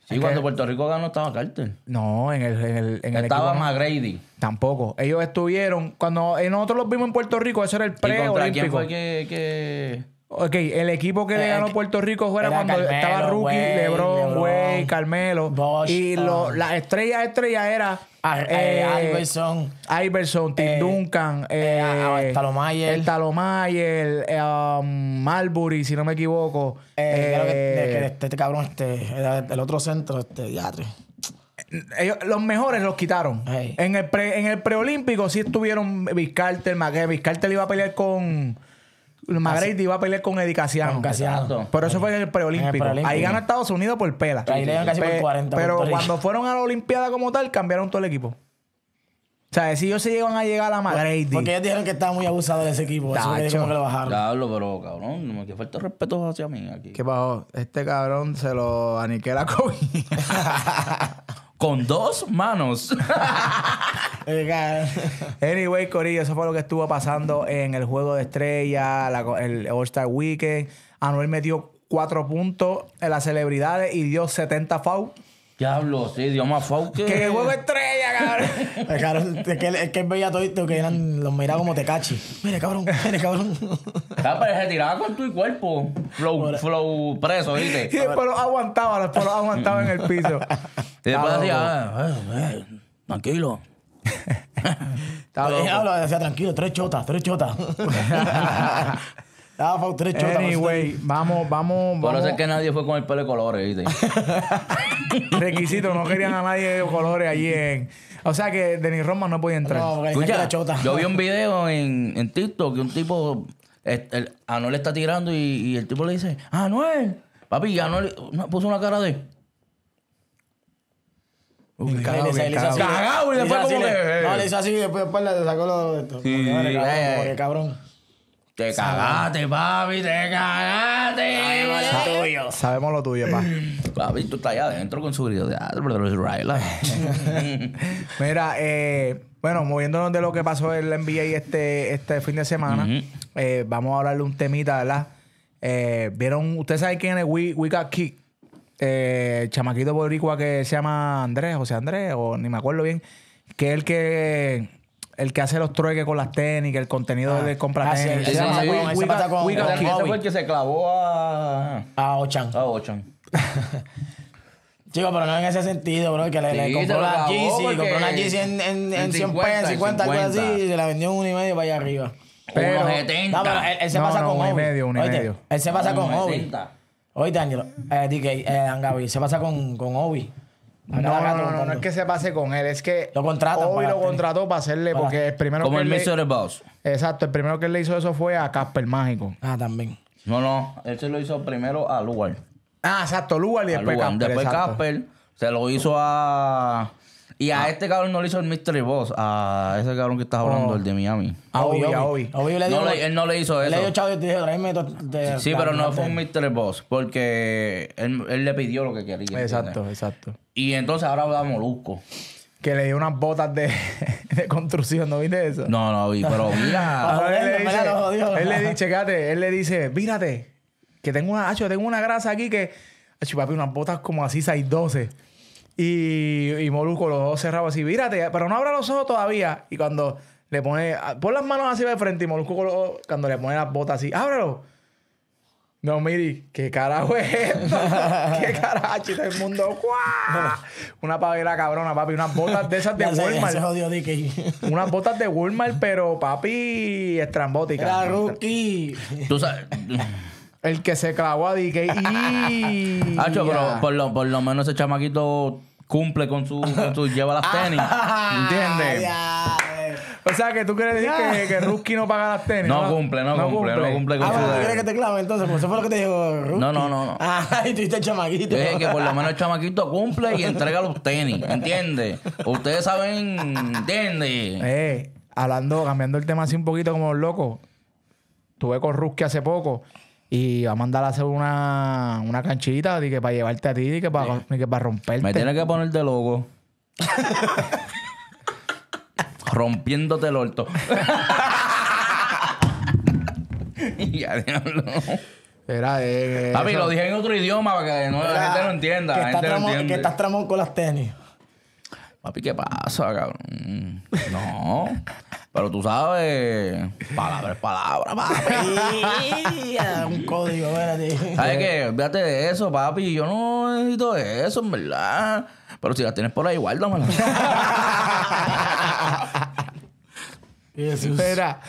Sí, cuando Puerto Rico ganó estaba Carter. No, en el. En estaba McGrady. Tampoco. Ellos estuvieron. Cuando eh, nosotros los vimos en Puerto Rico, ese era el pre ¿Y quién fue que... que... Ok, el equipo que eh, le ganó eh, Puerto Rico fue cuando estaba Rookie, Lebron, güey, Carmelo. y lo, estrellas, la estrella estrella era ah, eh, Iverson. Iverson, Tim Duncan, eh, ah, ah, Talomayer. Talomayer, um, Marbury, si no me equivoco. Este, este, cabrón, este, el otro centro, este, Ellos, los mejores los quitaron. En el en el preolímpico sí estuvieron Biscartel, Magué. le iba a pelear con Luma iba a pelear con Eddie Casiano. Pero eso fue en el preolímpico. Ahí gana Estados Unidos por pela. Ahí casi por 40. Pero cuando fueron a la Olimpiada como tal, cambiaron todo el equipo. O sea, si ellos se llegan a llegar a la Porque ellos dijeron que estaba muy abusado de ese equipo. Eso que como que lo bajaron. Claro, pero cabrón, me que falta respeto hacia mí aquí. ¿Qué pasó? Este cabrón se lo aniquela con... [laughs] con dos manos. [laughs] anyway, Corillo, eso fue lo que estuvo pasando en el juego de estrella, el All-Star Weekend. Anuel metió cuatro puntos en las celebridades y dio 70 fouls. Diablo, sí, Dios más que. Que huevo estrella, cabrón. [laughs] es, es, que, es que veía todo esto que eran, los miraba como te cachis. Mire, cabrón, mire, cabrón. estaba pero se tiraba con tu cuerpo. Flow, flow preso, ¿viste? Sí, después aguantaba, pero aguantaba en el piso. Y después decía, ah, pues, tranquilo. [laughs] Estaba pues, decía, tranquilo, tres chotas, tres chotas. [laughs] Ah, fue tres chotas. Anyway, vamos, vamos, Por vamos. eso es que nadie fue con el pelo de colores, ¿viste? [laughs] Requisito, no querían a nadie de colores allí en... O sea que Denis Roma no podía entrar. No, porque Escucha, chota. yo vi un video en, en TikTok que un tipo... A Noel Anuel está tirando y, el tipo le dice, Anuel, papi, y Noel puso una cara de... Uy, cagado, cagado. y después como No, eh. le hizo así y después, después le sacó los... Sí, cabrón. Eh, te cagaste, papi, te cagaste. Sabemos lo tuyo. Sabemos lo tuyo, papi. [clears throat] Papi, tú estás allá adentro con su grito de ah, [laughs] Mira, eh, bueno, moviéndonos de lo que pasó en la NBA este, este fin de semana, eh, vamos a hablarle un temita, ¿verdad? Eh, Vieron, ustedes saben quién es We, We Got Kick. Eh, el chamaquito boricua que se llama Andrés, José Andrés, o ni me acuerdo bien, que es el que el que hace los trueques con las tenis, el contenido ah, de compra ah, tenis. Ese fue el que se clavó a... A Ochan. A Ochan. Chico, pero no en ese sentido, bro, que le, le compró la Yeezy, compró una Yeezy en, en, 100 pesos, 50, algo así, y se la vendió en un y medio para allá arriba. Pero, uno 70. No, él, se pasa con Ovi un y medio. Él se pasa con Obi. Oíste, Ángelo, eh, DK, eh, Angabi, se pasa con, con Obi. No, no, no, no, es que se pase con él, es que lo contrató hoy lo contrató para hacerle, porque el primero Como el Mr. Boss. Exacto, el primero que le hizo eso fue a Casper Mágico. Ah, también. No, no, él se lo hizo primero a Lugar. Ah, exacto, Lugar y después Casper. Después Casper se lo hizo a... Y a ah. este cabrón no le hizo el Mr. Boss, a ese cabrón que estás hablando, oh. el de Miami. A Obi, a Obi. él no le hizo eso. Le dio chavo y te dijo, tráeme... Sí, pero no fue un Mr Boss, porque él, le pidió lo que quería. Exacto, exacto. Y entonces ahora va Molusco. Que le dio unas botas de, [laughs] construcción, ¿no viste eso? No, no vi, pero [laughs] mira. él, le dice, él checate, él le dice, mírate, que tengo una, tengo una grasa aquí que, acho, papi, unas botas como así 612. Y, y Molusco, los ojos cerrados así, mírate, pero no abra los ojos todavía. Y cuando le pone, pon las manos así de frente y Molusco, cuando le pone las botas así, ábralo. No, Miri, ¿qué carajo es [laughs] ¿Qué carajo? del el mundo, Una pavera cabrona, papi. Unas botas de esas de [laughs] Walmart. unas botas de Walmart, pero papi, estrambótica, La rookie. Tú sabes. El que se clavó a DK. [laughs] pero por lo, por lo menos ese chamaquito cumple con su, lleva las tenis. ¿Entiendes? O sea, que tú quieres decir que, Ruski no paga las tenis. No, cumple, no, cumple, no cumple con ah, su. ¿Tú quieres que te clave entonces? Pues eso fue lo que te dijo Ruski. No, no, no. no. Ah, [laughs] y tú el chamaquito. Es que por lo menos el chamaquito cumple y entrega los tenis, ¿entiendes? Ustedes saben, ¿entiendes? Eh, hablando, cambiando el tema así un poquito como loco. Estuve con Ruski hace poco y va a mandar a hacer una, una canchita que para llevarte a ti y que para, que para romperte. Me tiene que poner de loco. [laughs] rompiéndote el orto. [laughs] Y ya, diablo. Era, eh, Papi, lo dije en otro idioma para que no, la gente no entienda. que estás tramón con las tenis. Papi, ¿qué pasa, cabrón? No. Pero tú sabes, palabra es palabra, papi. [laughs] un código, espérate. ¿Sabes qué? Olvídate de eso, papi. Yo no necesito eso, en verdad. Pero si la tienes por ahí, guárdamela. [laughs] Espera.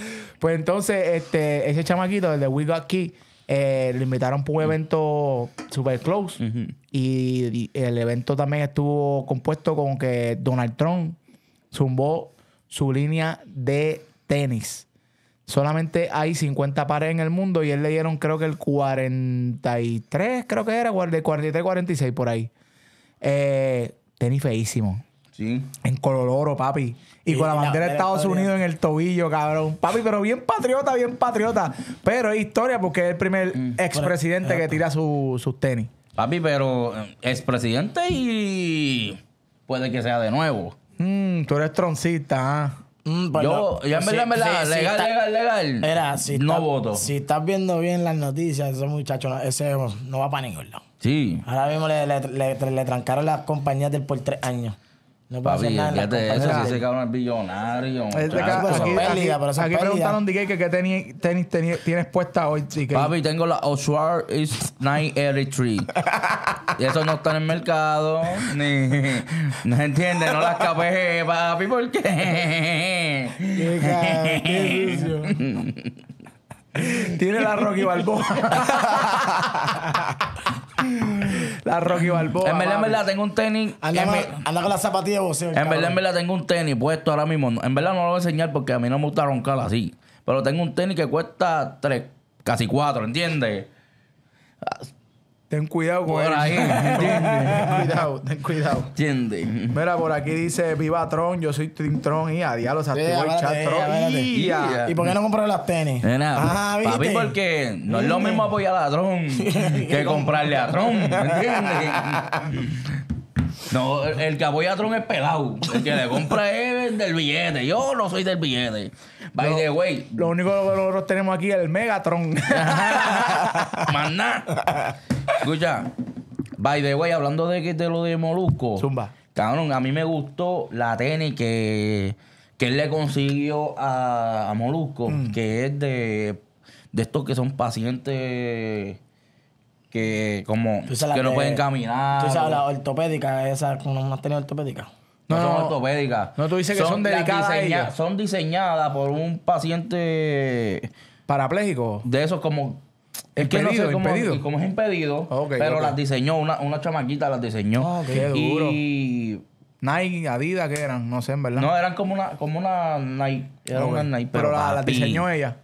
Pues entonces, este, ese chamaquito, el de We Got Key eh, lo invitaron por un evento super close. y, el evento también estuvo compuesto con que Donald Trump zumbó su línea de tenis. Solamente hay 50 pares en el mundo y él le dieron creo que el 43, creo que era, de 43, 46 por ahí. Eh, tenis feísimo. En color oro, papi. Y con la bandera de Estados Unidos en el tobillo, cabrón. Papi, pero bien patriota, bien patriota. Pero es historia porque es el primer mm. expresidente que tira sus tenis. Papi, pero eh, expresidente y puede que sea de nuevo. Mm, tú eres troncista, ah. mm, pues yo, ya en verdad, verdad, legal, legal, legal. Era, no voto. Si estás viendo bien las noticias, ese muchacho, no, ese no va para ningún lado. Sí. Ahora mismo le, le, le trancaron las compañías del por tres años. No Papi, fíjate eso, si ese cabrón es billonario. Este aquí, preguntaron, de que qué tenis, tenis, tienes puesta hoy, Papi, tengo la Oswar is 983. y eso no está en el mercado. Ni, ¿No entiende No las escapé, papi, ¿por qué? [laughs] Tiene la Rocky Balboa. [laughs] la Rocky Balboa. En verdad, en verdad, tengo un tenis. Anda, con, las zapatillas de En verdad, en verdad, tengo un tenis puesto ahora mismo. En verdad, no lo voy a enseñar porque a mí no me gusta roncar así. Pero tengo un tenis que cuesta tres, casi cuatro, ¿entiendes? Ten cuidado Por ahí, [laughs] Ten cuidado, ten cuidado. Entiende. Mira, por aquí dice Viva Tron, yo soy Tim Tron y a diablos activó el chat Tron. Y, ¿Y por qué no compraron las tenis? Nena, ah, ¿viste? papi, porque no es lo mismo mm. apoyar a Tron que [laughs] comprarle a Tron, ¿entiendes? [laughs] No, el que apoya a es pelado. El que le compra es del billete. Yo no soy del billete. By the way. Lo único que nosotros tenemos aquí es el Megatron. [laughs] Más Escucha. By the way, hablando de, que de lo de Molusco. Zumba. Cabrón, a mí me gustó la tenis que, que él le consiguió a, Molusco, mm. que es de, de estos que son pacientes que como que, no pueden caminar. Tú sabes, la ortopédica, esa, no, no has tenido ortopédica. No, no, son ortopédicas. No, tú dices que son, delicadas Son diseñadas por un paciente... ¿Parapléjico? De esos como... Es que impedido, no Como es impedido, ah, pero las diseñó, una, una chamaquita las diseñó. Oh, qué y... duro. Nike, Adidas, que eran? No sé, en verdad. No, eran como una, como una Nike. una Pero, la, las diseñó ella.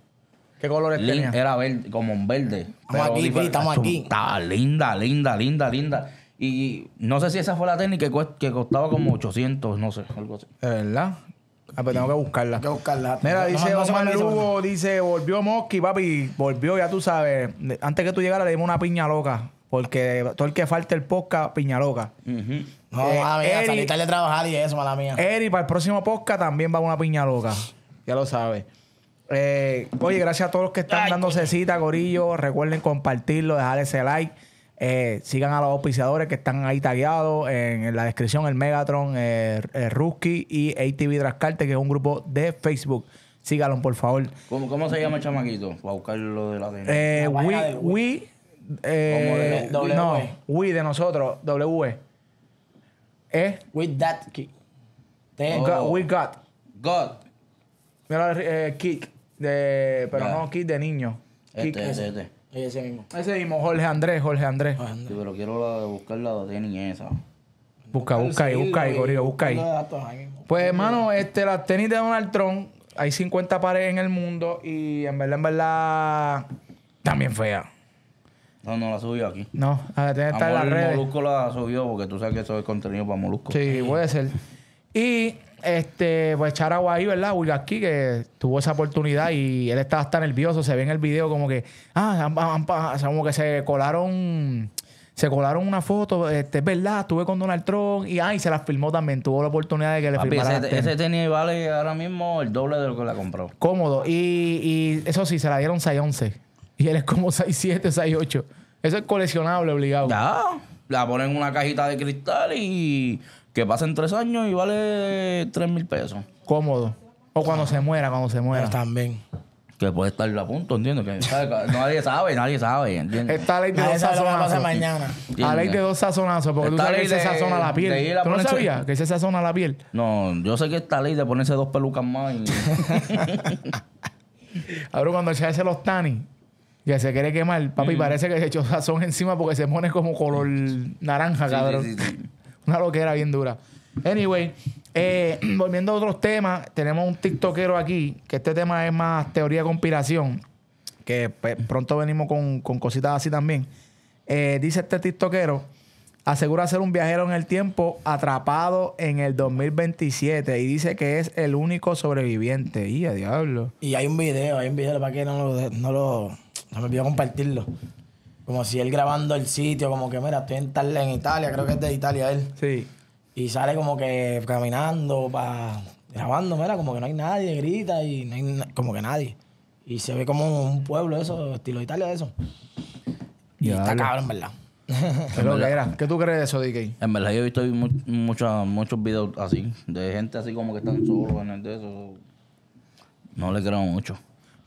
¿Qué colores es? tenía? Era verde, como un verde. Estamos aquí, estamos aquí. Está linda, linda, linda, linda. Y no sé si esa fue la técnica que, costaba como 800, no sé, algo así. verdad? Ah, pero pues tengo que buscarla. Tengo que buscarla. Mira, dice no, Omar dice, volvió Mosky, papi, volvió, ya tú sabes. Antes que tú llegaras le dimos una piña loca. Porque todo el que falta el podcast, piña loca. No, eh, mía, salí a trabajar y eso, mala mía. Eri, para el próximo podcast también va una piña loca. Ya lo sabes. Eh, oye, gracias a todos los que están dándose cita, Gorillo. Recuerden compartirlo, dejar ese like. Eh, sigan a los auspiciadores que están ahí tagueados en, la descripción: el Megatron, eh, Ruski y ATV Drascarte que es un grupo de Facebook. Síganlo, por favor. ¿Cómo, ¿Cómo, se llama el chamaquito? Para buscar de la DNA. we, No, we de nosotros, W. E. ¿Eh? With that kick. We got. God. Mira, eh, kick. De, pero no, aquí de niño. Este, este, ese, este. Ese mismo. Ese mismo, Jorge Andrés, Jorge Andrés. Sí, pero quiero la, buscar la de tenis esa. Busca, busca ahí, busca ahí, Corillo, busca ahí. Pues, hermano, este, las tenis de Donald Trump, hay 50 pares en el mundo y en verdad, en verdad, también fea. No, no la subió aquí. No, ah, a ver, tiene en las red. Molusco la subió porque tú sabes que eso es contenido para Molusco. Sí, puede ser. Y este, pues echar agua ahí, ¿verdad? aquí, que tuvo esa oportunidad y él estaba hasta nervioso. Se ve en el video como que, ah, como que se colaron se colaron una foto, es este, verdad, estuve con Donald Trump y ay, ah, se la filmó también, tuvo la oportunidad de que le filmara. Ese, ese, tenis vale ahora mismo el doble de lo que la compró. Cómodo. Y, y eso sí, se la dieron 6'11. Y él es como 6'7, 6'8. Eso es coleccionable, obligado. Ya, la ponen en una cajita de cristal y que pasen tres años y vale tres mil pesos. Cómodo. O cuando se muera, cuando se muera. También. Que puede estar a punto, entiendo. Que nadie sabe, nadie sabe, ¿entiendes? Esta ley de dos sazonazos. mañana. La ley de dos sazonazos, porque tú sabes que se sazona la piel. ¿Tú no sabías que se sazona la piel? No, yo sé que esta ley de ponerse dos pelucas más y... [laughs] Ahora cuando se hace los tanis, ya se quiere quemar, papi, mm. parece que se echó sazón encima porque se pone como color naranja, cabrón. [laughs] Una loquera bien dura. Anyway, eh, [clears throat] volviendo a otros temas, tenemos un TikTokero aquí, que este tema es más teoría de conspiración, que pues, pronto venimos con, cositas así también. Eh, dice este TikTokero, asegura ser un viajero en el tiempo atrapado en el 2027 y dice que es el único sobreviviente. Y a diablo. Y hay un video, hay un video para que no, no lo... No me a compartirlo. Como si él grabando el sitio, como que mira, estoy en, tal, en Italia, creo que es de Italia él. Sí. Y sale como que caminando, grabando, mira, como que no hay nadie, grita y no hay como que nadie. Y se ve como un pueblo, eso, estilo Italia, eso. Y, está cabrón, ¿verdad? [laughs] que era. ¿Qué tú crees de eso, DK? En verdad, yo he visto muchos videos así, de gente así como que están solos en el de eso. No le creo mucho.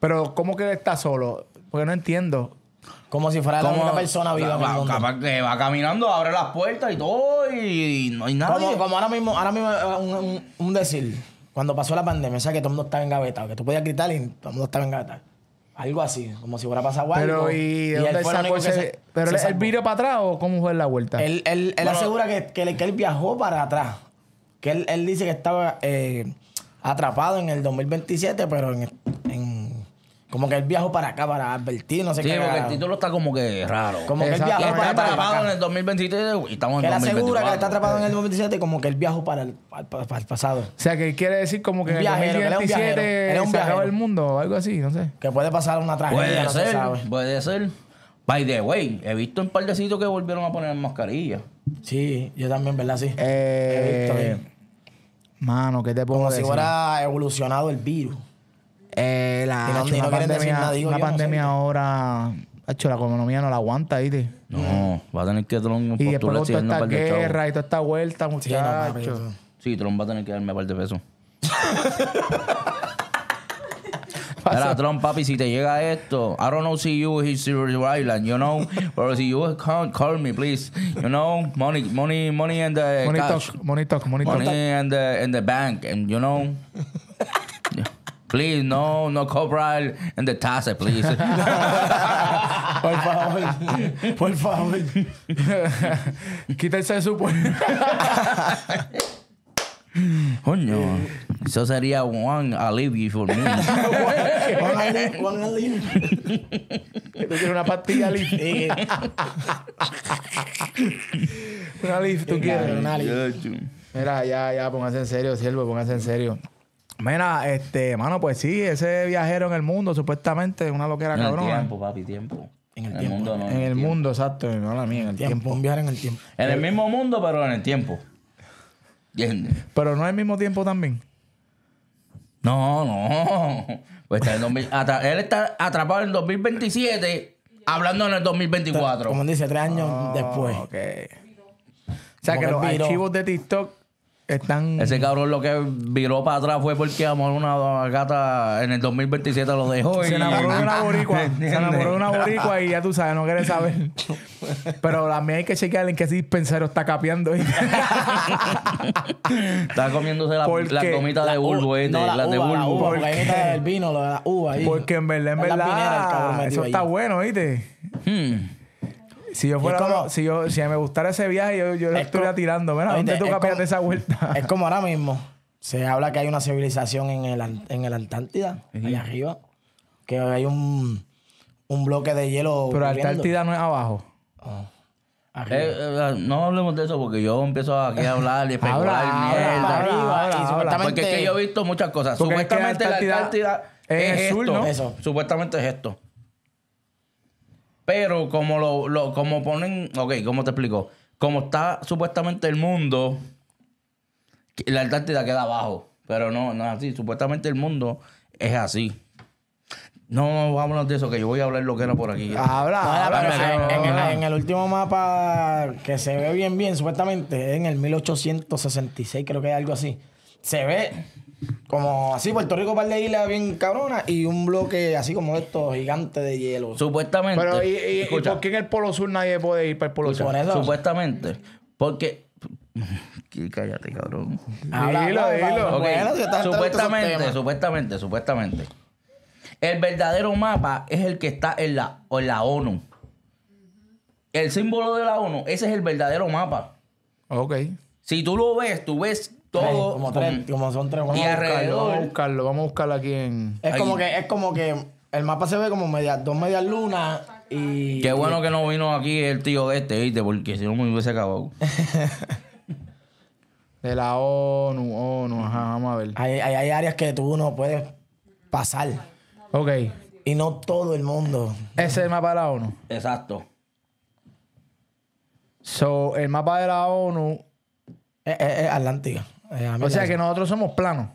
Pero, ¿cómo que está solo? Porque no entiendo. Como si fuera la única persona viva que va caminando, abre las puertas y todo, y no hay nadie. Como, como ahora mismo, ahora mismo eh, un, decir, cuando pasó la pandemia, o sea que todo el mundo estaba engavetado, que tú podías gritar y todo el mundo estaba engavetado. Algo así, como si fuera pasado algo. Pero, ¿y, él el se, para atrás o cómo fue la vuelta? Él, él, él asegura que, que, él viajó para atrás. Que él, dice que estaba eh, atrapado en el 2027, pero en, en como que él viajó para acá, para advertir, no sé qué. Sí, porque el título está como que raro. Como que él viajó para, está atrapado en el 2023 y estamos en el 2024. Que él asegura que está atrapado en el 2027 como que él viajó para el, pasado. O sea, que quiere decir como que en el 2027 se acabó el mundo o algo así, no sé. Que puede pasar una tragedia, puede no ser, se sabe. Puede ser. By the way, he visto un par de sitios que volvieron a poner mascarilla. Sí, yo también, ¿verdad? Sí. Eh, he visto. Bien. Mano, ¿qué te puedo decir? Como si hubiera evolucionado el virus. Eh, la, pandemia, una pandemia ahora, hecho, la economía no la aguanta, ¿viste? No, va a tener que Trump Y después con toda esta guerra y toda esta vuelta, muchachos. Sí, no, sí, Trump va a tener que darme un par de pesos. [laughs] Mira, Trump, papi, si te llega esto, I don't know see you he's Island, you know, but [laughs] if you can't call me, please, you know, money, money, money and the money cash. Talk, money talk, money, money and the, in the bank, and you know. Please, no, no cobrar en the taza, please. [laughs] por favor, por favor. Quítese su puerta. [laughs] Coño, eso sería one alivio for me. [laughs] one alivio. tú quieres una pastilla alivio. Eh. una alivio, tú quieres. Una alivio. Mira, ya, ya, póngase en serio, siervo, póngase en serio. Mira, este, mano, pues sí, ese viajero en el mundo, supuestamente, una loquera cabrona. En el tiempo, papi, tiempo. En el, tiempo. Mundo, no, en, el, mundo, exacto. No la mía, en el tiempo. Un en el tiempo. En el mismo mundo, pero en el tiempo. ¿Entiendes? Pero no en el mismo tiempo también. No, no. [laughs] Pues está en él está atrapado en el 2027, hablando en el 2024. Como dice, tres años ah, después. O sea, que los archivos de TikTok ese cabrón lo que viró para atrás fue porque amor una gata en el 2027 lo dejó. Se enamoró de una boricua. se enamoró de una boricua y ya tú sabes, no quieres saber. Pero a mí hay que chequear en qué dispensario está capeando. está comiéndose la, porque... gomita de bulbo, ¿eh? la, uva, de bulbo. porque, vino, lo de la uva. Ahí. Porque en verdad, en verdad, eso está bueno, ¿viste? Hmm. Si yo fuera, si, yo, si me gustara ese viaje, yo, yo es estuviera tirando. Mira, ¿dónde tú perder esa vuelta? [laughs] Es como ahora mismo. Se habla que hay una civilización en el, en el Antártida, ahí arriba. Que hay un, un bloque de hielo. Pero la Antártida no es abajo. Ah, eh, eh, eh, no hablemos de eso porque yo empiezo aquí a hablar y especular mierda. y supuestamente, porque es que yo he visto muchas cosas. Supuestamente el la Antártida es, el sur, ¿no? Supuestamente es esto. Pero como lo, como ponen, ok, ¿cómo te explico? Como está supuestamente el mundo, la Antártida queda abajo, pero no, no es así. Supuestamente el mundo es así. No, vámonos de eso, que yo voy a hablar lo que era por aquí. Habla, habla habla, en, el, último mapa que se ve bien, bien, supuestamente, en el 1866, creo que es algo así. Se ve como así, Puerto Rico, par de islas bien cabrona y un bloque así como esto, gigante de hielo. Supuestamente. Pero, ¿y, y, por qué en el Polo Sur nadie puede ir para el Polo Sur? Supuestamente. Porque. [laughs] Cállate, cabrón. dilo, supuestamente, supuestamente, supuestamente. El verdadero mapa es el que está en la, en la ONU. El símbolo de la ONU, ese es el verdadero mapa. Ok. Si tú lo ves, tú ves todo. como, son tres, vamos a buscarlo. Vamos a buscarlo, aquí en. Es como que, es como que el mapa se ve como media dos medias lunas. Y... Qué bueno que no vino aquí el tío de este, Porque si no me hubiese acabado. [laughs] de la ONU, ONU, ajá, vamos a ver. Hay, áreas que tú no puedes pasar. Ok. Y no todo el mundo. Ese es el mapa de la ONU. Exacto. So, el mapa de la ONU. Es, Atlántico eh, o sea que nosotros somos planos.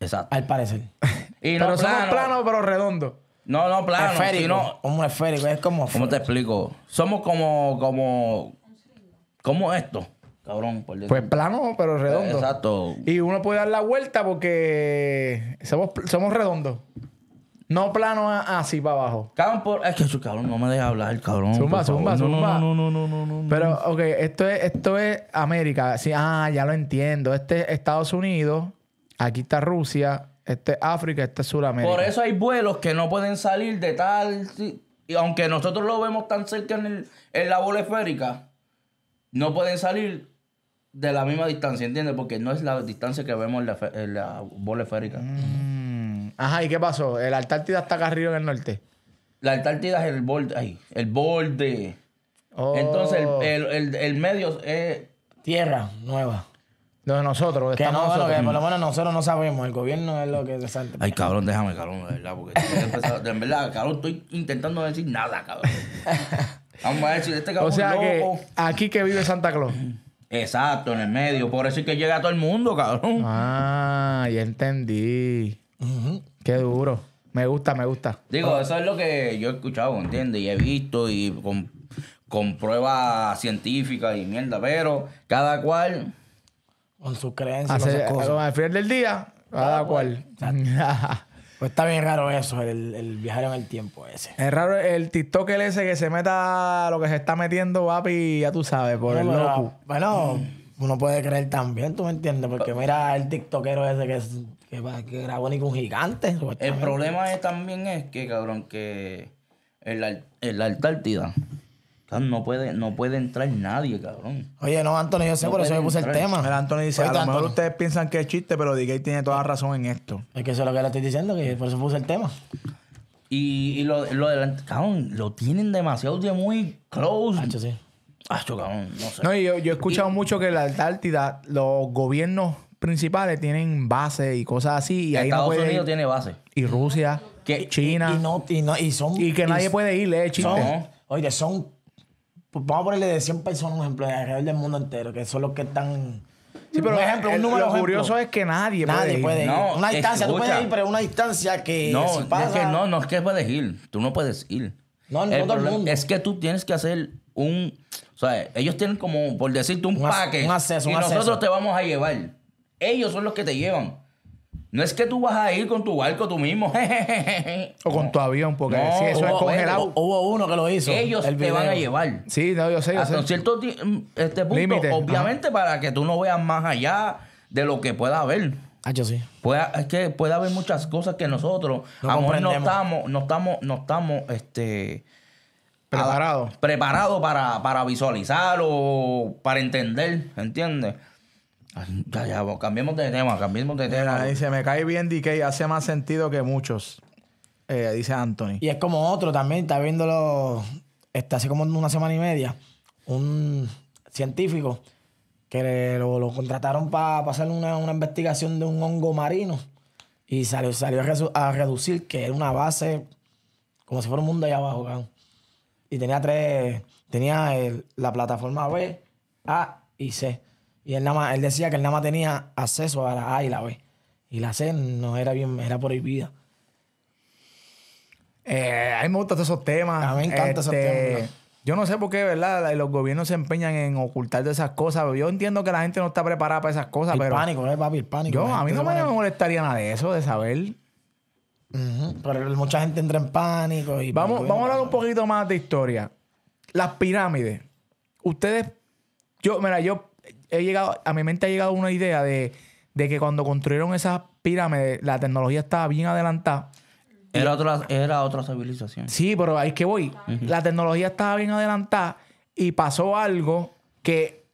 Exacto. Al parecer. [laughs] Y pero somos planos, pero redondos. No, no, plano. Esférico. Sino, como esférico, es como. ¿Cómo te explico? Somos como. como. como esto. Cabrón, por Pues plano, pero redondo. Exacto. Y uno puede dar la vuelta porque somos, somos redondos. No plano así ah, ah, para abajo. Cabrón, Es que su cabrón no me deja hablar, cabrón. Zumba, zumba, No, No, no, no, no, Pero, ok, esto es, esto es América. Sí, ah, ya lo entiendo. Este es Estados Unidos, aquí está Rusia, este es África, este es Sudamérica. Por eso hay vuelos que no pueden salir de tal... Y aunque nosotros lo vemos tan cerca en, el- en la bola esférica, no pueden salir de la misma distancia, ¿entiendes? Porque no es la distancia que vemos en la, en la bola esférica. Mm. Ajá, ¿y qué pasó? ¿El Antártida está acá arriba en el norte? La Antártida es el borde, ahí, el borde. Oh. Entonces, el, el, el, medio es... Tierra nueva. De nosotros, que estamos no, nosotros. lo menos nosotros no sabemos, el gobierno es lo que desalta. Ay, cabrón, déjame, cabrón, de verdad, porque de verdad, cabrón, estoy intentando decir nada, cabrón. [laughs] Vamos a decir, este cabrón O sea, que aquí que vive Santa Claus. Exacto, en el medio. Por eso es que llega a todo el mundo, cabrón. Ah, ya entendí. Qué duro. Me gusta, me gusta. Digo, eso es lo que yo he escuchado, ¿entiendes? Y he visto y con, con pruebas científicas y mierda, pero cada cual. Con sus creencias, con Al final del día, cada, cual. [laughs] Pues está bien raro eso, el, el, viajar en el tiempo ese. Es raro el TikTok ese que se meta lo que se está metiendo, papi, ya tú sabes, por el loco. Bueno, uno puede creer también, ¿tú me entiendes? Porque mira el TikTokero ese que es que, que grabó ni con gigantes. El problema es, también es que, cabrón, que en la, alta no puede, no puede entrar nadie, cabrón. Oye, no, Antonio, yo sé, por eso me puse el tema. El Anthony dice, a lo mejor ustedes piensan que es chiste, pero DK tiene toda razón en esto. Es que eso es lo que le estoy diciendo, que por eso puse el tema. Y, lo, lo del cabrón, lo tienen demasiado muy close. ah sí. Hacho, cabrón, no sé. No, y yo, yo he escuchado mucho que en la Antártida los gobiernos principales tienen bases y cosas así. Y ahí Estados Unidos tiene base. Y Rusia, China. Y, son, y que nadie puede ir, le eh, oye, son. Pues, vamos a ponerle de 100 personas, un ejemplo, alrededor del mundo entero, que son los que están. Sí, pero un ejemplo, un eh, número. Lo curioso es que nadie, nadie puede ir. Puede ir. una distancia, tú puedes ir, pero una distancia que. No, es que no, no es que puedes ir. Tú no puedes ir. No, no todo el mundo. Es que tú tienes que hacer un. O sea, ellos tienen como, por decirte, un, paque paquete. y nosotros te vamos a llevar. Ellos son los que te llevan. No es que tú vas a ir con tu barco tú mismo. [laughs] o con tu avión, porque si eso es congelado. Hubo uno que lo hizo. Ellos te van a llevar. Sí, no, yo sé. cierto mm, este punto, obviamente, para que tú no veas más allá de lo que pueda haber. Ah, yo sí. es que puede haber muchas cosas que nosotros no aún no estamos, no estamos, no estamos, este. para, para visualizar o para entender, ¿entiendes? cambiemos de tema, cambiemos de tema. dice, me cae bien DK, hace más sentido que muchos. Eh, dice Anthony. Y es como otro también, está viéndolo está hace como una semana y media, un científico que lo, contrataron para pa hacer una, investigación de un hongo marino y salió, salió a, reducir que era una base como si fuera un mundo allá abajo, Y tenía tres, tenía la plataforma B, A y C. Y él, nada él decía que él nada más tenía acceso a la A y la B. Y la C no era bien, era prohibida. Eh, a mí me gustan esos temas. A mí me encantan esos este, temas. Yo no sé por qué, ¿verdad? Los gobiernos se empeñan en ocultar de esas cosas. Yo entiendo que la gente no está preparada para esas cosas, el pero. Pánico, ¿eh, papi? El pánico. Yo, a mí no me molestaría nada de eso, de saber. Pero mucha gente entra en pánico. Y vamos, vamos a hablar un poquito más de historia. Las pirámides. Ustedes. Yo, mira, yo llegado, a mi mente ha llegado una idea de, que cuando construyeron esas pirámides, la tecnología estaba bien adelantada. Era otra, era otra civilización. Sí, pero ahí es que voy. La tecnología estaba bien adelantada y pasó algo que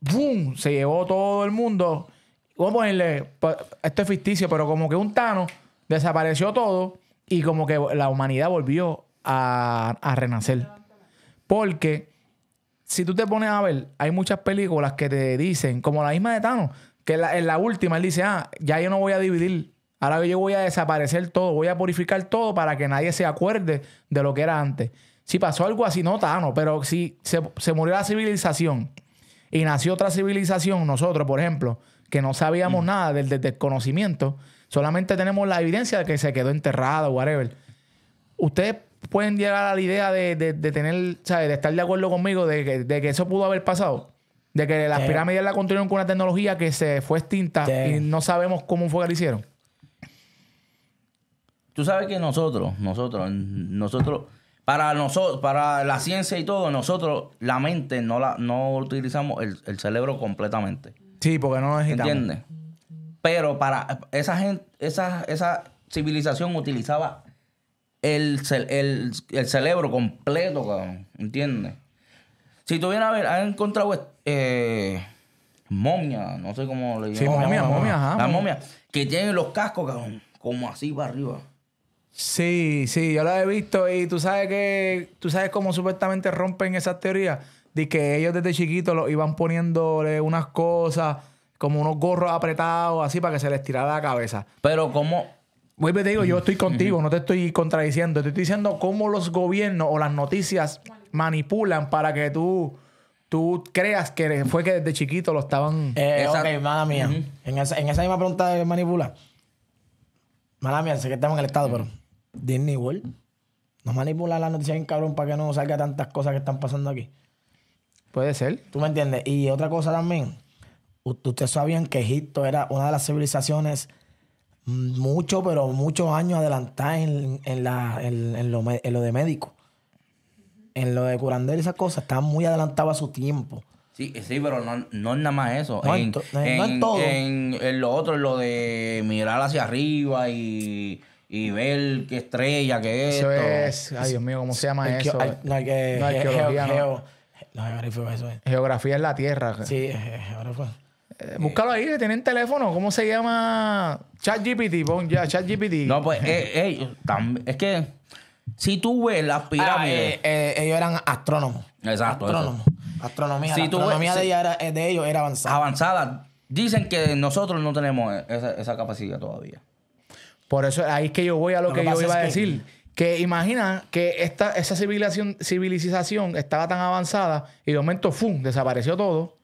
¡boom! se llevó todo el mundo. Vamos a ponerle, pues, esto es ficticio, pero como que un Tano desapareció todo y como que la humanidad volvió a, a renacer. Porque si tú te pones a ver, hay muchas películas que te dicen, como la misma de Thanos, que en la, última él dice, ah, ya yo no voy a dividir. Ahora yo voy a desaparecer todo, voy a purificar todo para que nadie se acuerde de lo que era antes. Si pasó algo así, no Thanos, pero si se, murió la civilización y nació otra civilización, nosotros, por ejemplo, que no sabíamos mm. nada del, desconocimiento, solamente tenemos la evidencia de que se quedó enterrado whatever. Ustedes pueden llegar a la idea de, de, tener, ¿sabes? De estar de acuerdo conmigo de que, eso pudo haber pasado. De que las pirámides la construyeron con una tecnología que se fue extinta y no sabemos cómo fue que la hicieron. Tú sabes que nosotros, nosotros, nosotros, para nosotros, para la ciencia y todo, nosotros la mente no la, no utilizamos el, cerebro completamente. Sí, porque no lo necesitamos. ¿Entiendes? Pero para esa gente, esa, esa civilización utilizaba el, cerebro completo, cabrón. ¿Entiendes? Si tú vienes a ver, han encontrado eh, momia, no sé cómo le llaman. Sí, momia, La momia, que tienen los cascos, cabrón, como así para arriba. Sí, sí, yo lo he visto y tú sabes que, tú sabes cómo supuestamente rompen esas teorías de que ellos desde chiquitos lo iban poniéndole unas cosas, como unos gorros apretados, así para que se les tirara la cabeza. Pero como voy te digo, yo estoy contigo, no te estoy contradiciendo. Te estoy diciendo cómo los gobiernos o las noticias manipulan para que tú, tú creas que fue que desde chiquito lo estaban. Eh, ok, mala mía. en, esa, en, esa, misma pregunta de manipula. Mala mía, sé que estamos en el Estado, pero Disney World ¿Nos manipula las noticias en cabrón para que no salga tantas cosas que están pasando aquí. Puede ser. ¿Tú me entiendes? Y otra cosa también. Ustedes sabían que Egipto era una de las civilizaciones mucho, pero muchos años adelantado en, en, la, en, en, lo, en lo de médico. En lo de curandero y esas cosas, estaba muy adelantado a su tiempo. Sí, sí, pero no, no es nada más eso. No, en, en, todo. En, lo otro, en lo de mirar hacia arriba y, y ver qué estrella, qué eso es. Ay, Dios mío, ¿cómo se llama eso? no, hay que, no, hay geo, no. Eh. geografía es la tierra. Sí, geografía. Eh, búscalo ahí, que tienen teléfono. ¿Cómo se llama? ChatGPT, pon ya, ChatGPT. No, pues, ellos eh, es que si tú ves las ah, pirámides. Eh, ellos eran astrónomos. Exacto, Astrónomos. Astronomía. la astronomía de, ellos era avanzada. Avanzada. Dicen que nosotros no tenemos esa, capacidad todavía. Por eso ahí es que yo voy a lo, que, yo iba a decir. Que imagina que esta, esa civilización, civilización estaba tan avanzada y de momento, ¡fum!, desapareció todo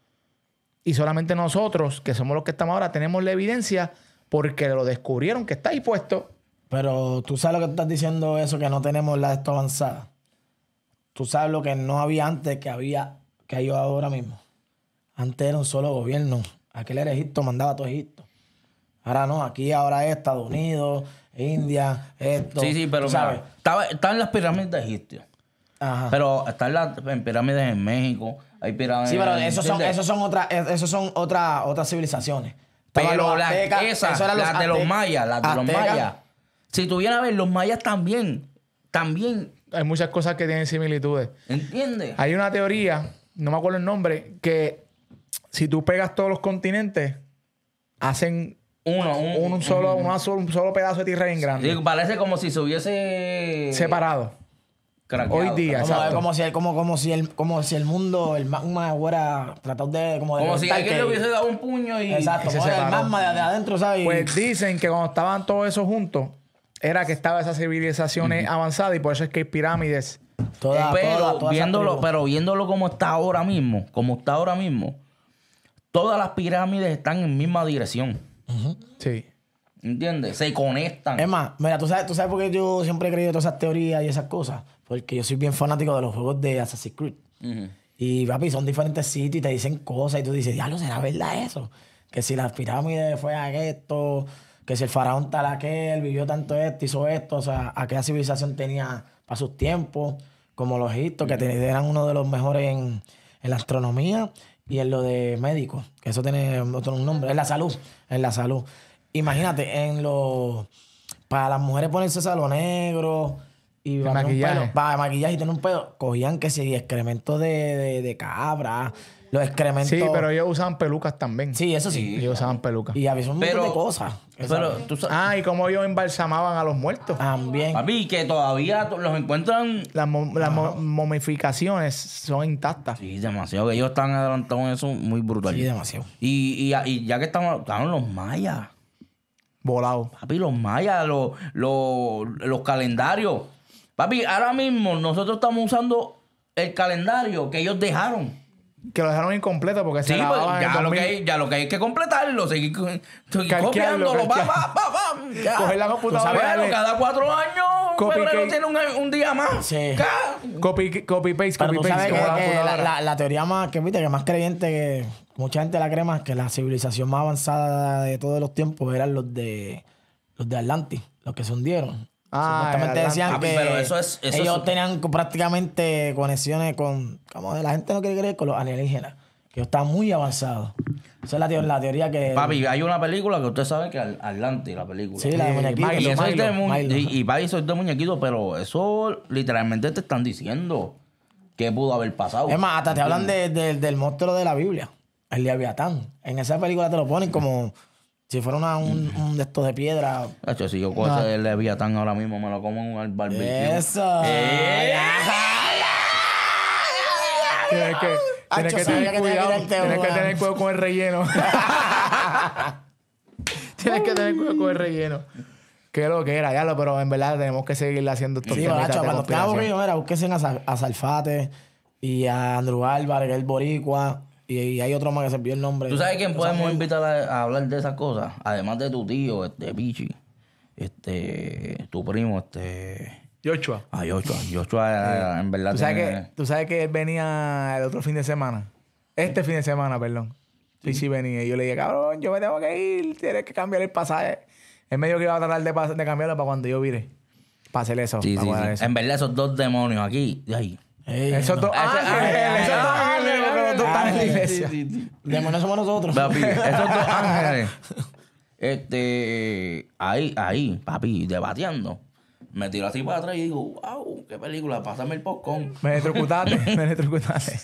y solamente nosotros, que somos los que estamos ahora, tenemos la evidencia porque lo descubrieron que está ahí puesto. Pero tú sabes lo que estás diciendo, eso que no tenemos la esto avanzada. Tú sabes lo que no había antes, que había, que hay ahora mismo. Antes era un solo gobierno. Aquel era Egipto, mandaba a todo Egipto. Ahora no, aquí ahora es Estados Unidos, India, esto. Sí, sí, pero mira, estaban las pirámides de Egipto. Pero están las pirámides en México, hay pirámides. Sí, pero esos son, esos son, e, son otras civilizaciones. Pero las la de los mayas, las de los mayas. Si tú vienes a ver, los mayas también, también. Hay muchas cosas que tienen similitudes. ¿Entiendes? Hay una teoría, no me acuerdo el nombre, que si tú pegas todos los continentes, hacen uno, un, solo, un, pedazo de tierra en grande. parece como si se hubiese... Separado. Hoy día, como, exacto. Como si, el, como, si el, como si el mundo, el magma, fuera tratado de. Como, si alguien le hubiese dado un puño y. Exacto, el magma de, adentro, ¿sabes? Pues dicen que cuando estaban todos esos juntos, era que estaba esas civilizaciones avanzadas y por eso es que hay pirámides. Eh, pero, viéndolo, pero viéndolo como está ahora mismo, como está ahora mismo, todas las pirámides están en misma dirección. Sí. ¿Entiendes? Se conectan. Es más, mira, tú sabes por qué yo siempre he creído todas esas teorías y esas cosas. Porque yo soy bien fanático de los juegos de Assassin's Creed. Y papi, son diferentes sitios y te dicen cosas y tú dices, diablo, ¿será verdad eso? Que si las pirámides fue a esto, que si el faraón tal aquel, vivió tanto esto, hizo esto, o sea, aquella civilización tenía para sus tiempos, como los egipcios, que eran uno de los mejores en, la astronomía y en lo de médicos, que eso tiene otro nombre, en la salud, en la salud. Imagínate, en lo, para las mujeres ponerse salón negro, y para maquillaje. Un para maquillaje y tener un pedo, cogían que si excrementos de, de, cabra, los excrementos. Sí, pero ellos usaban pelucas también. Sí, eso sí. ellos usaban pelucas. Y había un montón de cosas. ah, y cómo ellos embalsamaban a los muertos. También. Papi, que todavía los encuentran. Las, ah. momificaciones son intactas. Sí, demasiado. Que ellos están adelantados en eso muy brutal. Sí, demasiado. Y, ya que estamos, estaban los mayas. Volados. Papi, los mayas, los, los calendarios. Papi, ahora mismo nosotros estamos usando el calendario que ellos dejaron. Que lo dejaron incompleto porque si se pues, ya, lo que hay, ya lo que hay es que completarlo, seguir, copiándolo, Coger la computadora. Sabes, cada cuatro años febrero tiene un, día más. Sí. Copy, paste, copy paste. la, teoría más que viste, que más creyente que mucha gente la cree más que la civilización más avanzada de todos los tiempos eran los de los de Atlantis, los que se hundieron. Ah, Supuestamente decían que pero eso es, ellos tenían prácticamente conexiones con. Como la gente no quiere creer con los alienígenas. Que está muy avanzado. Esa es la, teoría, que. Papi, hay una película que usted sabe que es Atlante, la película. Sí, la de muñequito. Y, de y, de muñequito, pero eso literalmente te están diciendo qué pudo haber pasado. Es más, hasta te hablan del monstruo de la Biblia, el Leviatán. En esa película te lo ponen como si fuera una, un, un, de estos de piedra. De hecho, si yo cojo no. el Leviatán ahora mismo, me lo como en un barbecue. ¡Eso! Tienes que, tienes que tener cuidado. que tener cuidado con el relleno. [laughs] tienes que tener cuidado con el relleno. Que lo que era, ya lo, pero en verdad tenemos que seguir haciendo estos Sí, macho, cuando estaba aburrido, era, busquen a, Salfate y a Andrew Álvarez, que es boricua. Y, hay otro más que se pidió el nombre. ¿Tú sabes quién podemos invitar a, hablar de esas cosas? Además de tu tío, este Pichi, este, tu primo, este. Yochua. Ah, Yochua. Yochua, eh, en verdad. ¿Tú sabes, que, ¿Tú sabes que él venía el otro fin de semana? Este fin de semana, perdón. Sí. Pichi venía y yo le dije, cabrón, yo me tengo que ir, tienes que cambiar el pasaje. es medio que iba a tratar de, de cambiarlo para cuando yo vire. Para hacer eso. Sí, para sí, eso. En verdad, esos dos demonios aquí. ahí esos dos esos dos ah, en somos nosotros. Papi, esos dos ángeles. [laughs] Este, ahí, ahí, papi, debatiendo. Me tiro así para atrás y digo, wow, qué película, pásame el popcorn. Me electrocutaste, [laughs] me electrocutaste.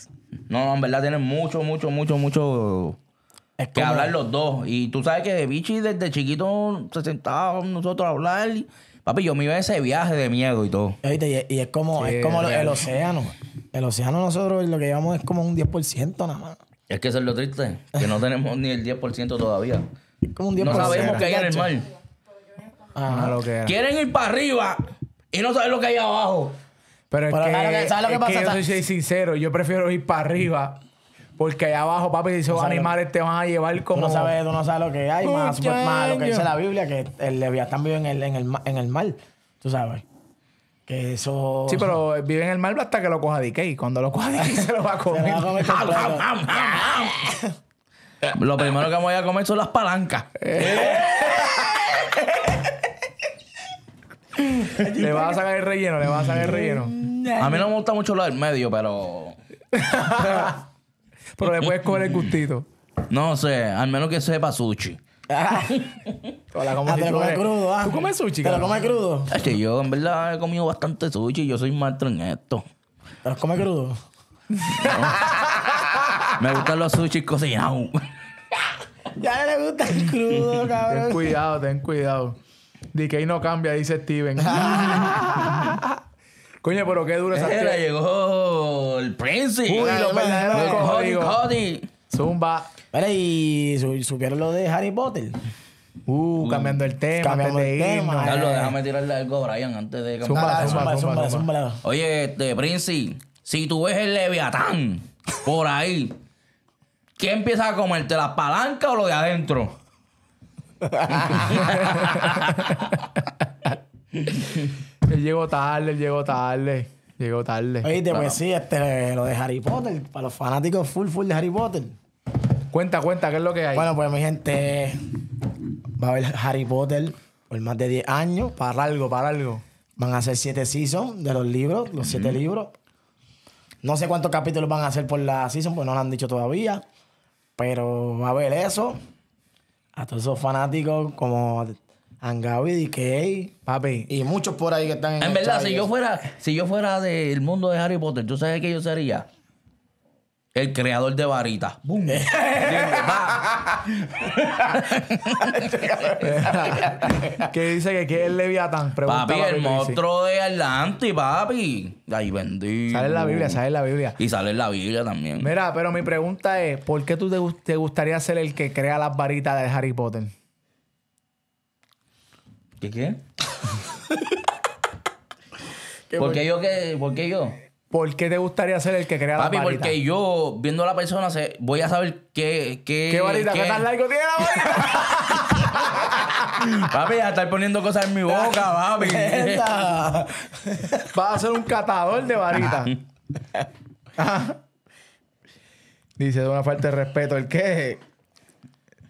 No, en verdad tienen mucho, mucho, mucho, mucho es que hablar los dos. Y tú sabes que de Bichi desde chiquito se sentaba con nosotros a hablar. papi, yo me iba a ese viaje de miedo y todo. Y, es como, es como el océano. El océano nosotros lo que llevamos es como un 10% nada más. Es que eso es lo triste, que no tenemos ni el 10% todavía. Como un 10%. No sabemos qué hay en el mar. Ah, lo que Quieren ir para arriba y no saben lo que hay abajo. Pero es que, yo soy- sincero, yo prefiero ir para arriba porque allá abajo, papi, dice los animales te van a llevar como... no sabes, tú no sabes lo que hay, más, lo que dice la Biblia, que el Leviatán vive en el, en el, en el mar, tú sabes eso. Sí, pero vive en el mal hasta que lo coja DK. cuando lo coja DK se lo va a comer. lo primero que me voy a comer son las palancas. Eh. [laughs] le vas a sacar el relleno, le vas a sacar el relleno. A mí no me gusta mucho lo del medio, pero. [laughs] pero le puedes comer el gustito. No sé, al menos que sepa sushi. [laughs] Ah, te comes crudo, ¿Tú comes sushi, ¿Te lo comes crudo? que yo en verdad he comido bastante sushi. y Yo soy maestro en esto. ¿Te lo comes crudo? Me gustan los sushi cocinados. [laughs] ya le gusta el crudo, cabrón. Ten cuidado, ten cuidado. ahí no cambia, dice Steven. [laughs] Coño, pero qué duro esa Era, llegó el príncipe. Uy, los Zumba. Vale, y supieron lo de Harry Potter. Uh, cambiando el tema. Cambiando el tema. Eh. Carlos, déjame tirarle algo a Brian antes de cambiar. Oye, este, Princi, si tú ves el Leviatán por ahí, ¿quién empieza a comerte? ¿La palanca o lo de adentro? [laughs] él llegó tarde, él llegó tarde. Llegó tarde. Oye, pues sí, este, lo de Harry Potter, para los fanáticos full, full de Harry Potter. Cuenta, cuenta, ¿qué es lo que hay? Bueno, pues mi gente, va a ver Harry Potter por más de 10 años, para algo, para algo. Van a hacer 7 seasons de los libros, los 7 libros. No sé cuántos capítulos van a hacer por la season, pues no lo han dicho todavía. Pero va a haber eso. A todos esos fanáticos como Angabi, DK, papi. Y muchos por ahí que están en. verdad, si yo, fuera, si yo fuera del mundo de Harry Potter, ¿tú sabes qué yo sería? El creador de varitas. ¡Bum! [laughs] ¿Qué dice que quiere el Leviatán? papi, el monstruo de adelante papi. Ay, bendito. Sale en la Biblia, sale en la Biblia. Y sale en la Biblia también. Mira, pero mi pregunta es: ¿por qué tú te, gustaría ser el que crea las varitas de Harry Potter? ¿Qué qué? [laughs] ¿Qué ¿Por qué yo qué? ¿Por qué yo? ¿Por qué te gustaría ser el que crea la varita? porque yo, viendo a la persona, voy a saber qué... ¿Qué, ¿Qué varita? ¿Qué tan largo tiene la varita? [laughs] Papi, ya estar poniendo cosas en mi boca, papi. [laughs] Vas a ser un catador de varitas. Dice, de una falta de respeto. ¿El qué?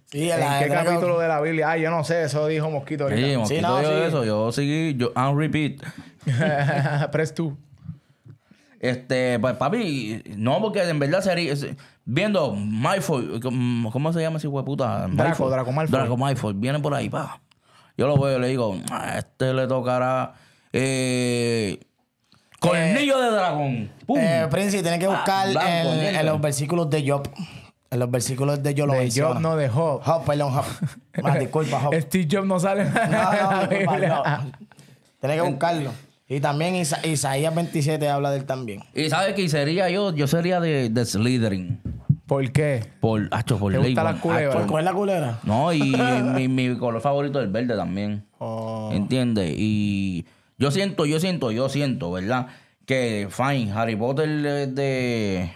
Sí, ¿En qué capítulo de la Biblia? Ay, yo no sé. Eso dijo Mosquito Sí, Sí, no, dijo eso. Yo seguí... Yo, repeat. [laughs] Press tú. Este, pues papi, no, porque en verdad sería. Viendo Malfoy, ¿cómo se llama ese hueputa? Draco, Draco Malfoy. Draco Malfoy, viene por ahí, pa. Yo lo veo y le digo, ah, este le tocará. Eh, Cornillo eh, de dragón. ¡Pum! Eh, Príncipe, tiene que ah, buscar eh, en, los versículos de Job. En los versículos de Job Job, no de Job. Job, perdón, Job. [laughs] disculpa, Job. Steve Job no sale. No, [laughs] Tienes que buscarlo. Y también Isaías 27 habla de él también. Y sabes qué sería yo, yo sería de, de Slytherin. ¿Por qué? Por, por la ¿Por cuál la culera No, y [laughs] mi, color favorito es el verde también. Oh. ¿Entiendes? Y yo siento, yo siento, yo siento, ¿verdad? Que, fine, Harry Potter de,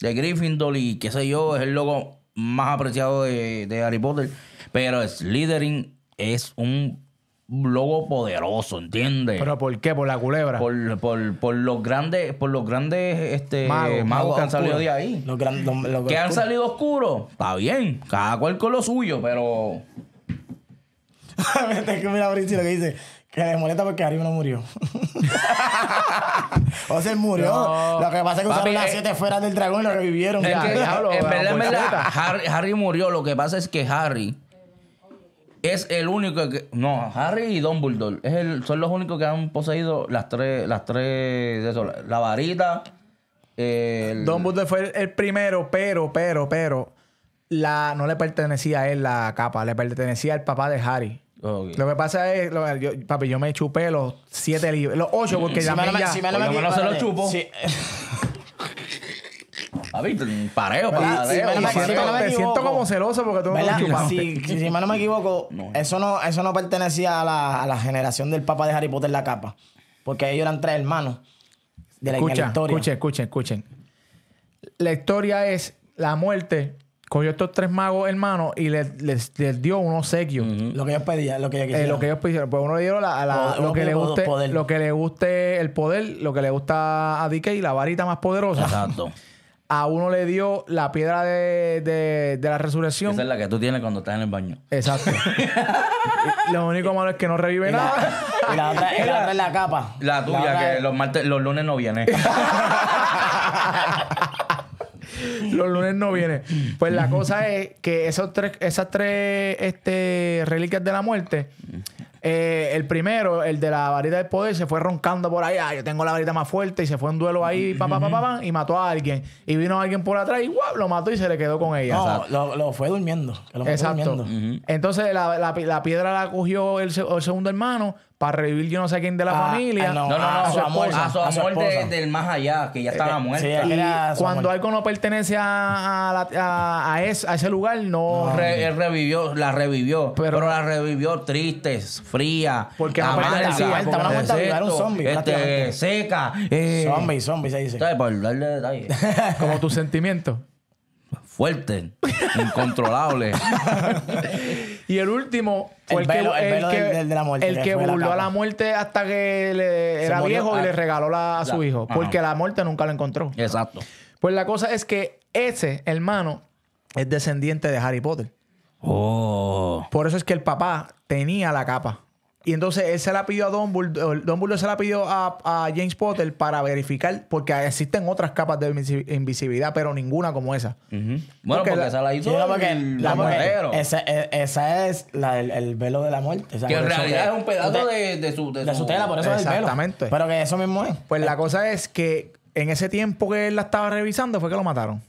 de Gryffindor y qué sé yo, es el logo más apreciado de, de Harry Potter. Pero Slytherin es un un lobo poderoso, ¿entiendes? ¿Pero por qué? ¿Por la culebra? Por, por, por los grandes, por los grandes este, magos, que han salido de ahí. Los que han salido oscuros. Está bien, cada cual con lo suyo, pero... [laughs] que mira, Brice lo que dice. Que le molesta porque Harry no murió. [laughs] o se murió. Lo que pasa es que Papi, usaron las eh, siete fuera del dragón y lo revivieron. Es que, en verdad, verdad, Harry murió. Lo que pasa es que Harry es el único que. No, Harry y Dumbledore. Es son los únicos que han poseído las tres. Las tres la, varita. El... Dumbledore fue el, primero, pero, pero, pero. La, no le pertenecía a él la capa, le pertenecía al papá de Harry. Lo que pasa es, yo, papi, yo me chupé los siete libros, los ocho, porque ya me, se chupo. [laughs] pareo, pareo. Sí, me siento, como celoso porque tú me Si, si, si no me equivoco, [laughs] Eso, no, eso no pertenecía a la, a la generación del Papa de Harry Potter la capa. Porque ellos eran tres hermanos de la, historia. Escuchen, escuchen, escuchen. La historia es la muerte cogió estos tres magos hermanos y les, dio un obsequio. Lo que ellos pedían, lo que ellos eh, lo que ellos pidieron. Pues uno le dio la, lo, que le guste, lo que le guste el poder, lo que le gusta a DK, la varita más poderosa. Exacto. [laughs] A uno le dio la piedra de, la resurrección. Esa es la que tú tienes cuando estás en el baño. Exacto. lo único malo es que no revive nada. [laughs] Y la otra, la la capa. La tuya, que los, lunes no viene. [laughs] los lunes no viene. Pues la cosa es que esos tres, esas tres este, reliquias de la muerte eh, el primero, el de la varita del poder, se fue roncando por ahí. Ah, yo tengo la varita más fuerte y se fue un duelo ahí, pa, pa, y mató a alguien. Y vino alguien por atrás y lo mató y se le quedó con ella. lo, fue durmiendo. Entonces la, piedra la cogió el segundo hermano para revivir yo no sé quién de la ah, familia. No, no, no, a, su amor, su amor del más allá, que ya eh, estaba eh, muerta. cuando algo no pertenece a, a, ese, a, ese, lugar, no. revivió, la revivió, pero, la revivió triste, fría, porque la muerte, era un zombie. Este, seca. Eh. Zombie, zombie se dice. Por darle detalle. [laughs] Como tu sentimiento Fuerte, incontrolable. [laughs] Y el último el, que, el, burló a la muerte hasta que era viejo y le ah. regaló a su hijo. Porque la muerte nunca lo encontró. Exacto. Pues la cosa es que ese hermano es descendiente de Harry Potter. Oh. Por eso es que el papá tenía la capa. Y entonces él se la pidió a Dumbledore, Dumbledore se la pidió a, James Potter para verificar, porque existen otras capas de invisibilidad, pero ninguna como esa. Bueno, porque, esa la hizo la el, esa, e, esa, es la, el, velo de la muerte. que en realidad es un pedazo de, de, su, tela, por eso es el velo. Exactamente. Pero que eso mismo es. Pues la cosa es que en ese tiempo que él la estaba revisando fue que lo mataron.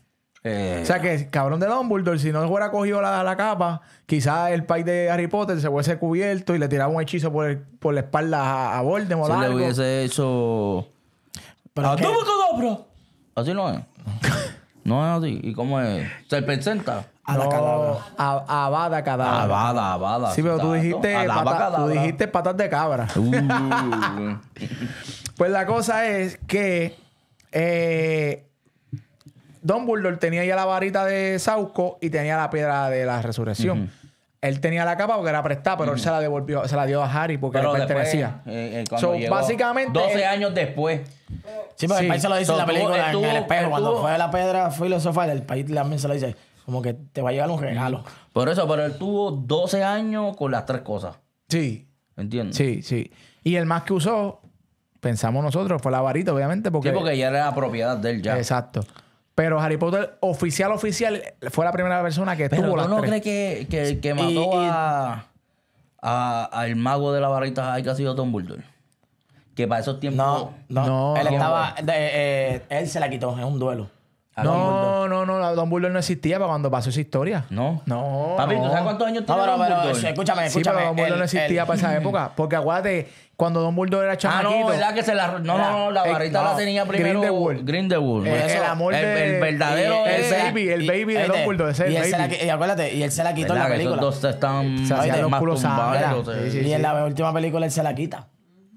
Eh. O sea que, cabrón de Dumbledore, si no hubiera cogido la, capa, quizás el país de Harry Potter se hubiese cubierto y le tiraba un hechizo por, la espalda a, Voldemort. Si le hubiese hecho. Pero ¡A ah, todo, Así no es. [laughs] no es así. ¿Y cómo es? ¿Se presenta? A la no, cadabra. A, abada A Abada, abada. Sí, pero tú dijiste, tú dijiste patas de cabra. Uh. [laughs] pues la cosa es que eh, Dumbledore tenía ya la varita de Sauco y tenía la piedra de la resurrección. Él tenía la capa porque era prestada, pero él se la devolvió, se la dio a Harry porque le pertenecía. Eh, eh, básicamente. 12 años después. Sí, pero el país se lo dice en la película, en el espejo. Cuando fue la piedra filosofal, el país también se lo dice. Como que te va a llegar un regalo. Por eso, pero él tuvo 12 años con las tres cosas. Sí. ¿Entiendes? Sí, sí. Y el más que usó, pensamos nosotros, fue la varita, obviamente. Porque... Sí, porque ya era la propiedad de él ya. Exacto. Pero Harry Potter, oficial, oficial, fue la primera persona que Pero no crees que, que, que mató a, al mago de la barrita hay que ha sido Tom Bulldog? Que para esos tiempos. No, no. no él estaba. Eh, él se la quitó, es un duelo. No, no, no, Don Buldo no existía para cuando pasó esa historia. No. No. Papi, ¿tú sabes cuántos años tiene Don escúchame, eh, escúchame. Sí, pero Don no existía para esa época. [laughs] Porque acuérdate, cuando Don Buldo era chamaquito... Ah, no, ¿verdad? Que se la... No, no, no, la barrita la tenía primero... Grindelwald. Grindelwald. Eh, el amor El verdadero... El, baby, el baby de este, Don Buldo. y, baby. y acuérdate, y él se la quitó en la película. Esos dos están... Se hacían los Y en la última película él se la quita.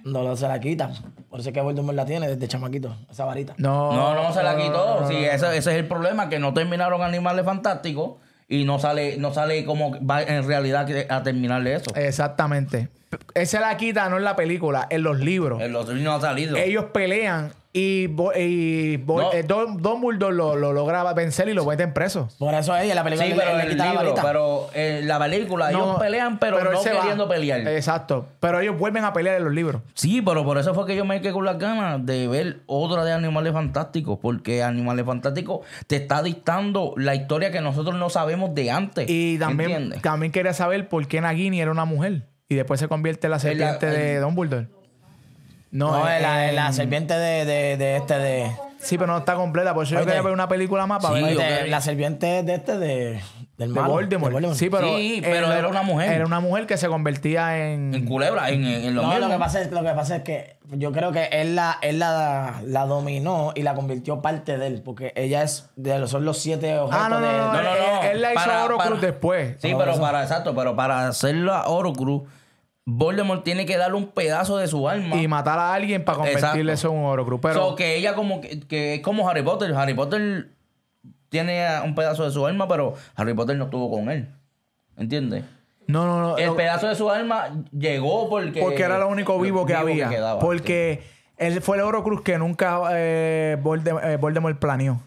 No, no se la quita. Por eso es que Voldemort la tiene desde chamaquito, esa varita. No, no, no se la quitó. Sí, ese, es el problema, que no terminaron Animales Fantásticos y no sale, no sale como va en realidad a terminarle eso. Exactamente. esa la quita no en la película, en los libros. En los libros no ha salido. Ellos pelean y, eh, Don, lo, lograba vencer y lo meten preso. Por eso ella, la película pero le, la pero eh, la película, ellos pelean, pero, no queriendo pelear. Exacto. Pero ellos vuelven a pelear en los libros. Sí, pero por eso fue que yo me quedé con las ganas de ver otra de Animales Fantásticos, porque Animales Fantásticos te está dictando la historia que nosotros no sabemos de antes. Y también, también quería saber por qué Nagini era una mujer. Y después se convierte en la serpiente de Don Bulldog. No, es, eh, la, eh, serpiente de, este de. Sí, pero no está completa. Por eso yo quería ver una película más para este, la serpiente de este de. Del De Sí, pero, era una mujer. Era una mujer que se convertía en. En culebra, en, en, en lo No, lo que, pasa es, lo que pasa es que yo creo que él, la, él la, la dominó y la convirtió parte de él, porque ella es de los, son los siete ah, objetos Ah, no, no. no, no, Él, la hizo a Oro después. Sí, pero para, exacto, pero para hacerlo Voldemort tiene que darle un pedazo de su alma. Y matar a alguien para convertirle eso en un Horocrux. O que ella como que, es como Harry Potter. Harry Potter tiene un pedazo de su alma, pero Harry Potter no estuvo con él. ¿Entiendes? No, no, no. El pedazo de su alma llegó porque... Porque era lo único vivo que había. porque él fue el Orocruz que nunca eh, eh, Voldemort planeó.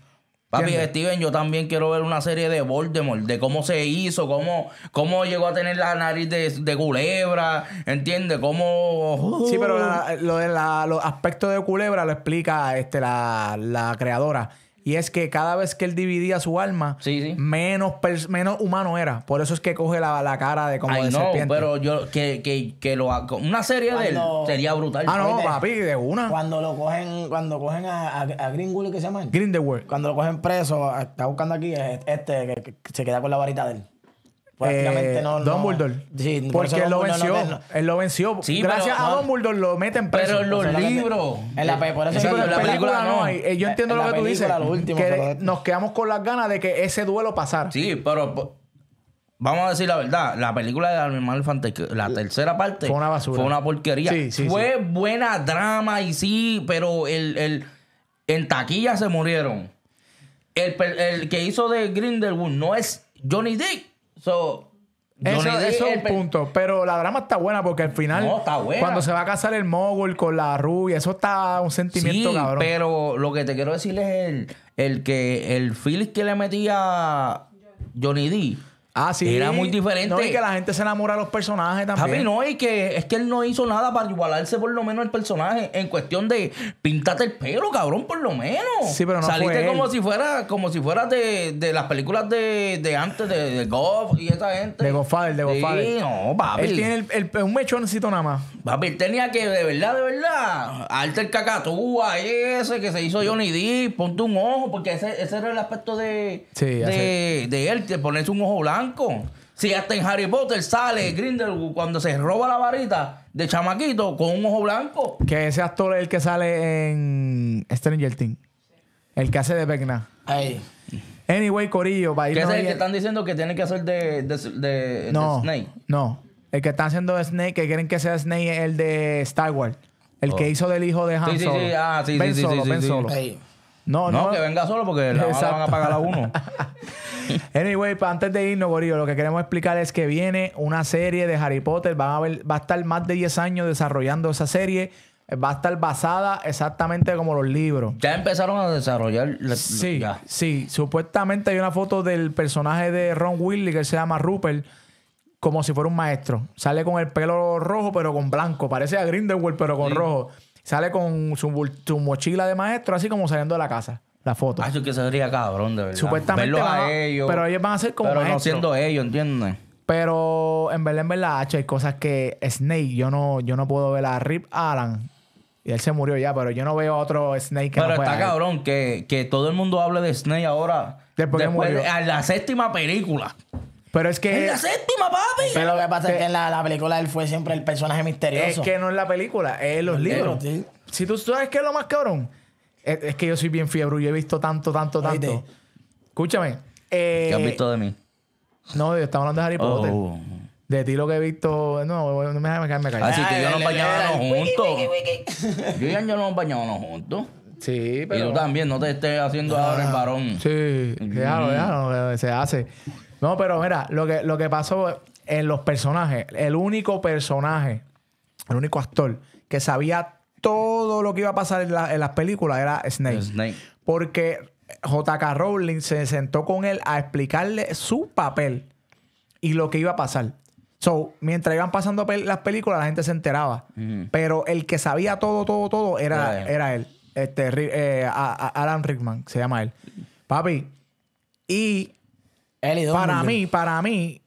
Papi, Steven, yo también quiero ver una serie de Voldemort, de cómo se hizo, cómo, cómo llegó a tener la nariz de, culebra, ¿entiendes? Cómo... Uh. Sí, pero los aspectos de culebra lo explica este, la, la creadora. Y es que cada vez que él dividía su alma, Menos, menos humano era. Por eso es que coge la, cara de como Ay, de no, pero yo que, que, que lo una serie de él sería brutal. Ah, no, papi, de una. Cuando lo cogen, cuando cogen a, a, Greenwood, que se llama? Grindelwald. Cuando lo cogen preso, está buscando aquí, este que se queda con la varita de él prácticamente eh, no, no, porque él, lo venció, lo venció. Gracias a a Dumbledore lo meten preso. Pero en los libros. En la, por eso película no. Hay, eh, yo entiendo lo que tú dices. nos quedamos con las ganas de que ese duelo pasara. Sí, pero vamos a decir la verdad, la película de Animal la tercera parte, fue una basura. Fue una porquería. fue buena drama y sí, pero el, en taquilla se murieron. El, que hizo de Grindelwald no es Johnny Dick eso, eso es un punto. Pero la drama está buena porque al final, cuando se va a casar el mogul con la rubia, eso está un sentimiento Pero lo que te quiero decir es el, el que el Phillips que le metía Johnny D Ah, era muy diferente. No, que la gente se enamora de los personajes también. no, y que es que él no hizo nada para igualarse por lo menos el personaje en cuestión de pintarte el pelo, cabrón, por lo menos. Sí, pero no Saliste fue como si fuera, como si fuera de, las películas de, antes, de, de, Goff y esa gente. De Godfather, de Goff no, papi. Él tiene el, un mechoncito nada más. Papi, él tenía que, de verdad, de verdad, arte el cacatúa ese que se hizo Johnny D, ponte un ojo, porque ese, ese era el aspecto de, de, de él, te ponerse un ojo blanco si hasta en Harry Potter sale Grindelwald cuando se roba la varita de chamaquito con un ojo blanco. Que ese actor es el que sale en Stranger Things. El que hace de Vecna. Ahí. Anyway, Corillo, que ¿Qué es el que están diciendo que tiene que hacer de, no, No. El que está haciendo de Snake, que quieren que sea Snake, el de Star Wars. El que oh. hizo del hijo de Han Solo. No, no, que venga solo porque la van a pagar a uno. [laughs] anyway, pues, antes de irnos, Gorillo, lo que queremos explicar es que viene una serie de Harry Potter. Van a va a estar más de 10 años desarrollando esa serie. Va a estar basada exactamente como los libros. Ya empezaron a desarrollar. Sí, sí. Supuestamente hay una foto del personaje de Ron Willy que se llama Rupert como si fuera un maestro. Sale con el pelo rojo, pero con blanco. Parece a Grindelwald, pero con rojo. Sale con su, mochila de maestro, así como saliendo de la casa la foto. Ah, eso que sería cabrón, de verdad. Supuestamente ellos. Pero ellos van a ser como Pero no siendo ellos, ¿entiendes? Pero en verdad, en verdad, H, hay cosas que Snake, yo no, yo no puedo ver a Rip Alan. Y él se murió ya, pero yo no veo otro Snake que Pero está cabrón que, que, todo el mundo hable de Snake ahora. Después, de a la séptima película. Pero es que. ¡En la séptima, papi! Pero lo que pasa es que en la, película él fue siempre el personaje misterioso. Es que no es la película, es en los libros. Si tú sabes qué es lo más cabrón, es, que yo soy bien fiebre yo he visto tanto, tanto, tanto. Escúchame. Eh, ¿Qué has visto de mí? No, yo estaba hablando de Harry Potter. Oh. De ti lo que he visto. No, no me dejes me callado. Así ah, que yo nos bañábamos juntos. yo y Angelo nos bañábamos juntos. Sí, pero. Y tú también, no te estés haciendo ahora el ah, varón. Sí, déjalo, déjalo, se hace. No, pero mira, lo que, lo que pasó en los personajes, el único personaje, el único actor que sabía todo lo que iba a pasar en, las películas era Snake. Porque JK Rowling se sentó con él a explicarle su papel y lo que iba a pasar. So, mientras iban pasando las películas, la gente se enteraba. Pero el que sabía todo, todo, todo era, era él. Este, eh, Alan Rickman, se llama él. Papi. Y para mí, para mí,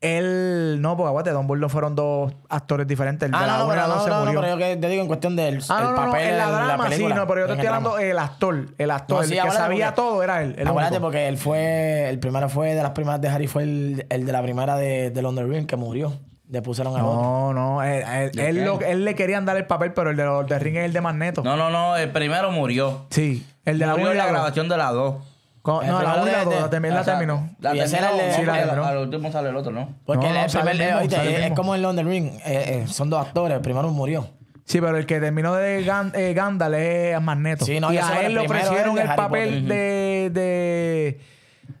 él. No, porque aguante, Don no fueron dos actores diferentes. El ah, de la no, buena no, no, se no, murió. pero yo te digo en cuestión del ah, el papel. la drama, película, sí, no, pero yo te estoy hablando del actor. El actor, el que sabía todo era él. El acuérdate, porque él fue. El primero fue de las primeras de Harry, fue el, el de la primera de, de London Ring que murió. Le pusieron a No, otro. no. Eh, eh, él, él, le querían dar el papel, pero el de los de Ring es el de Magneto. No, no, no. El primero murió. Sí. El de murió la, la e. grabación de la 2. No, la última la también la terminó. La tercera sí, la último sale el otro, ¿no? Porque el es como en London Ring, eh, eh, son dos actores, el primero murió. Sí, pero el que terminó de eh, Gandalf es Magneto. Sí, no, y a él le ofrecieron el papel de, de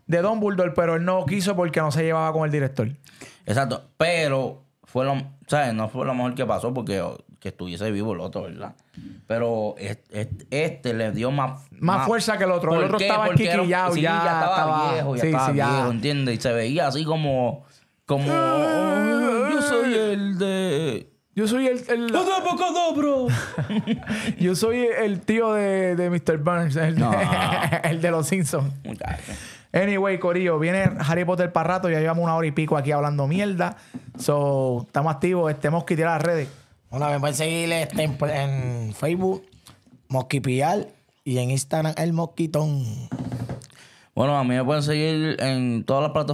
de Don Bulldog, pero él no quiso porque no se llevaba con el director. Exacto, pero fue lo, ¿sabes? no fue lo mejor que pasó porque que estuviese vivo el otro, ¿verdad? Pero este, le dio más, más, fuerza que el otro. El otro estaba aquí ya, ya, estaba, viejo, ya estaba viejo, ¿entiendes? Y se veía así como... como oh, yo soy el de... Yo soy el... el... bro! [laughs] yo soy el tío de, de Mr. Burns, [laughs] el, de los Simpsons. Anyway, Corillo, viene Harry Potter para rato. Ya llevamos una hora y pico aquí hablando mierda. So, estamos activos. Estemos que tirar las redes. Bueno, me pueden seguir este, en, Facebook, Mosquipial, y en Instagram, El Mosquitón. Bueno, a mí me pueden seguir en todas las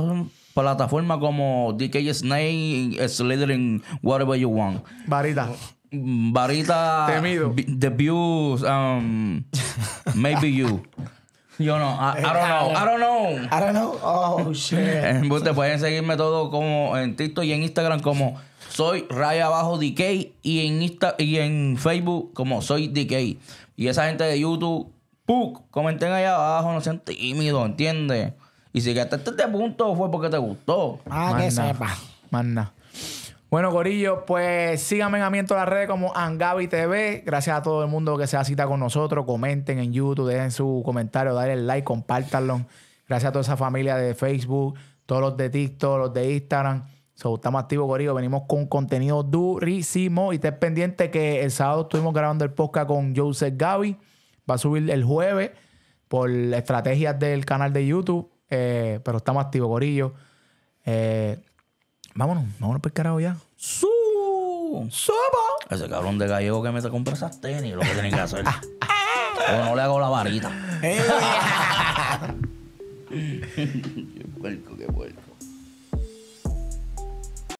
plataformas como DK Snake, Slithering, whatever you want. Varita. Varita. Temido. The views, um, maybe you. Yo no, I, don't know, I don't know. I don't know. Oh, shit. [laughs] Te pueden seguirme todo como en TikTok y en Instagram como soy Raya Abajo DK y en, Insta y en Facebook como Soy DK. Y esa gente de YouTube, ¡puc! comenten ahí abajo, no sean tímidos, ¿entiendes? Y si hasta este punto fue porque te gustó. Ah, que sepa. Manda. Bueno, gorillo pues síganme a mí en todas las redes como Angabi TV. Gracias a todo el mundo que se ha cita con nosotros. Comenten en YouTube, dejen su comentario, el like, compártanlo. Gracias a toda esa familia de Facebook, todos los de TikTok, los de Instagram estamos activos, Corillo. Venimos con contenido durísimo. Y estés pendiente que el sábado estuvimos grabando el podcast con Joseph Gaby. Va a subir el jueves por estrategias del canal de YouTube. Eh, pero estamos activos, Corillo. Eh, vámonos, vámonos por el carajo ya. ¡Su! Ese cabrón de gallego que me se compra esas tenis, lo que tienen que hacer. o no le hago la varita. Eh. [laughs] qué puerco, qué puerco.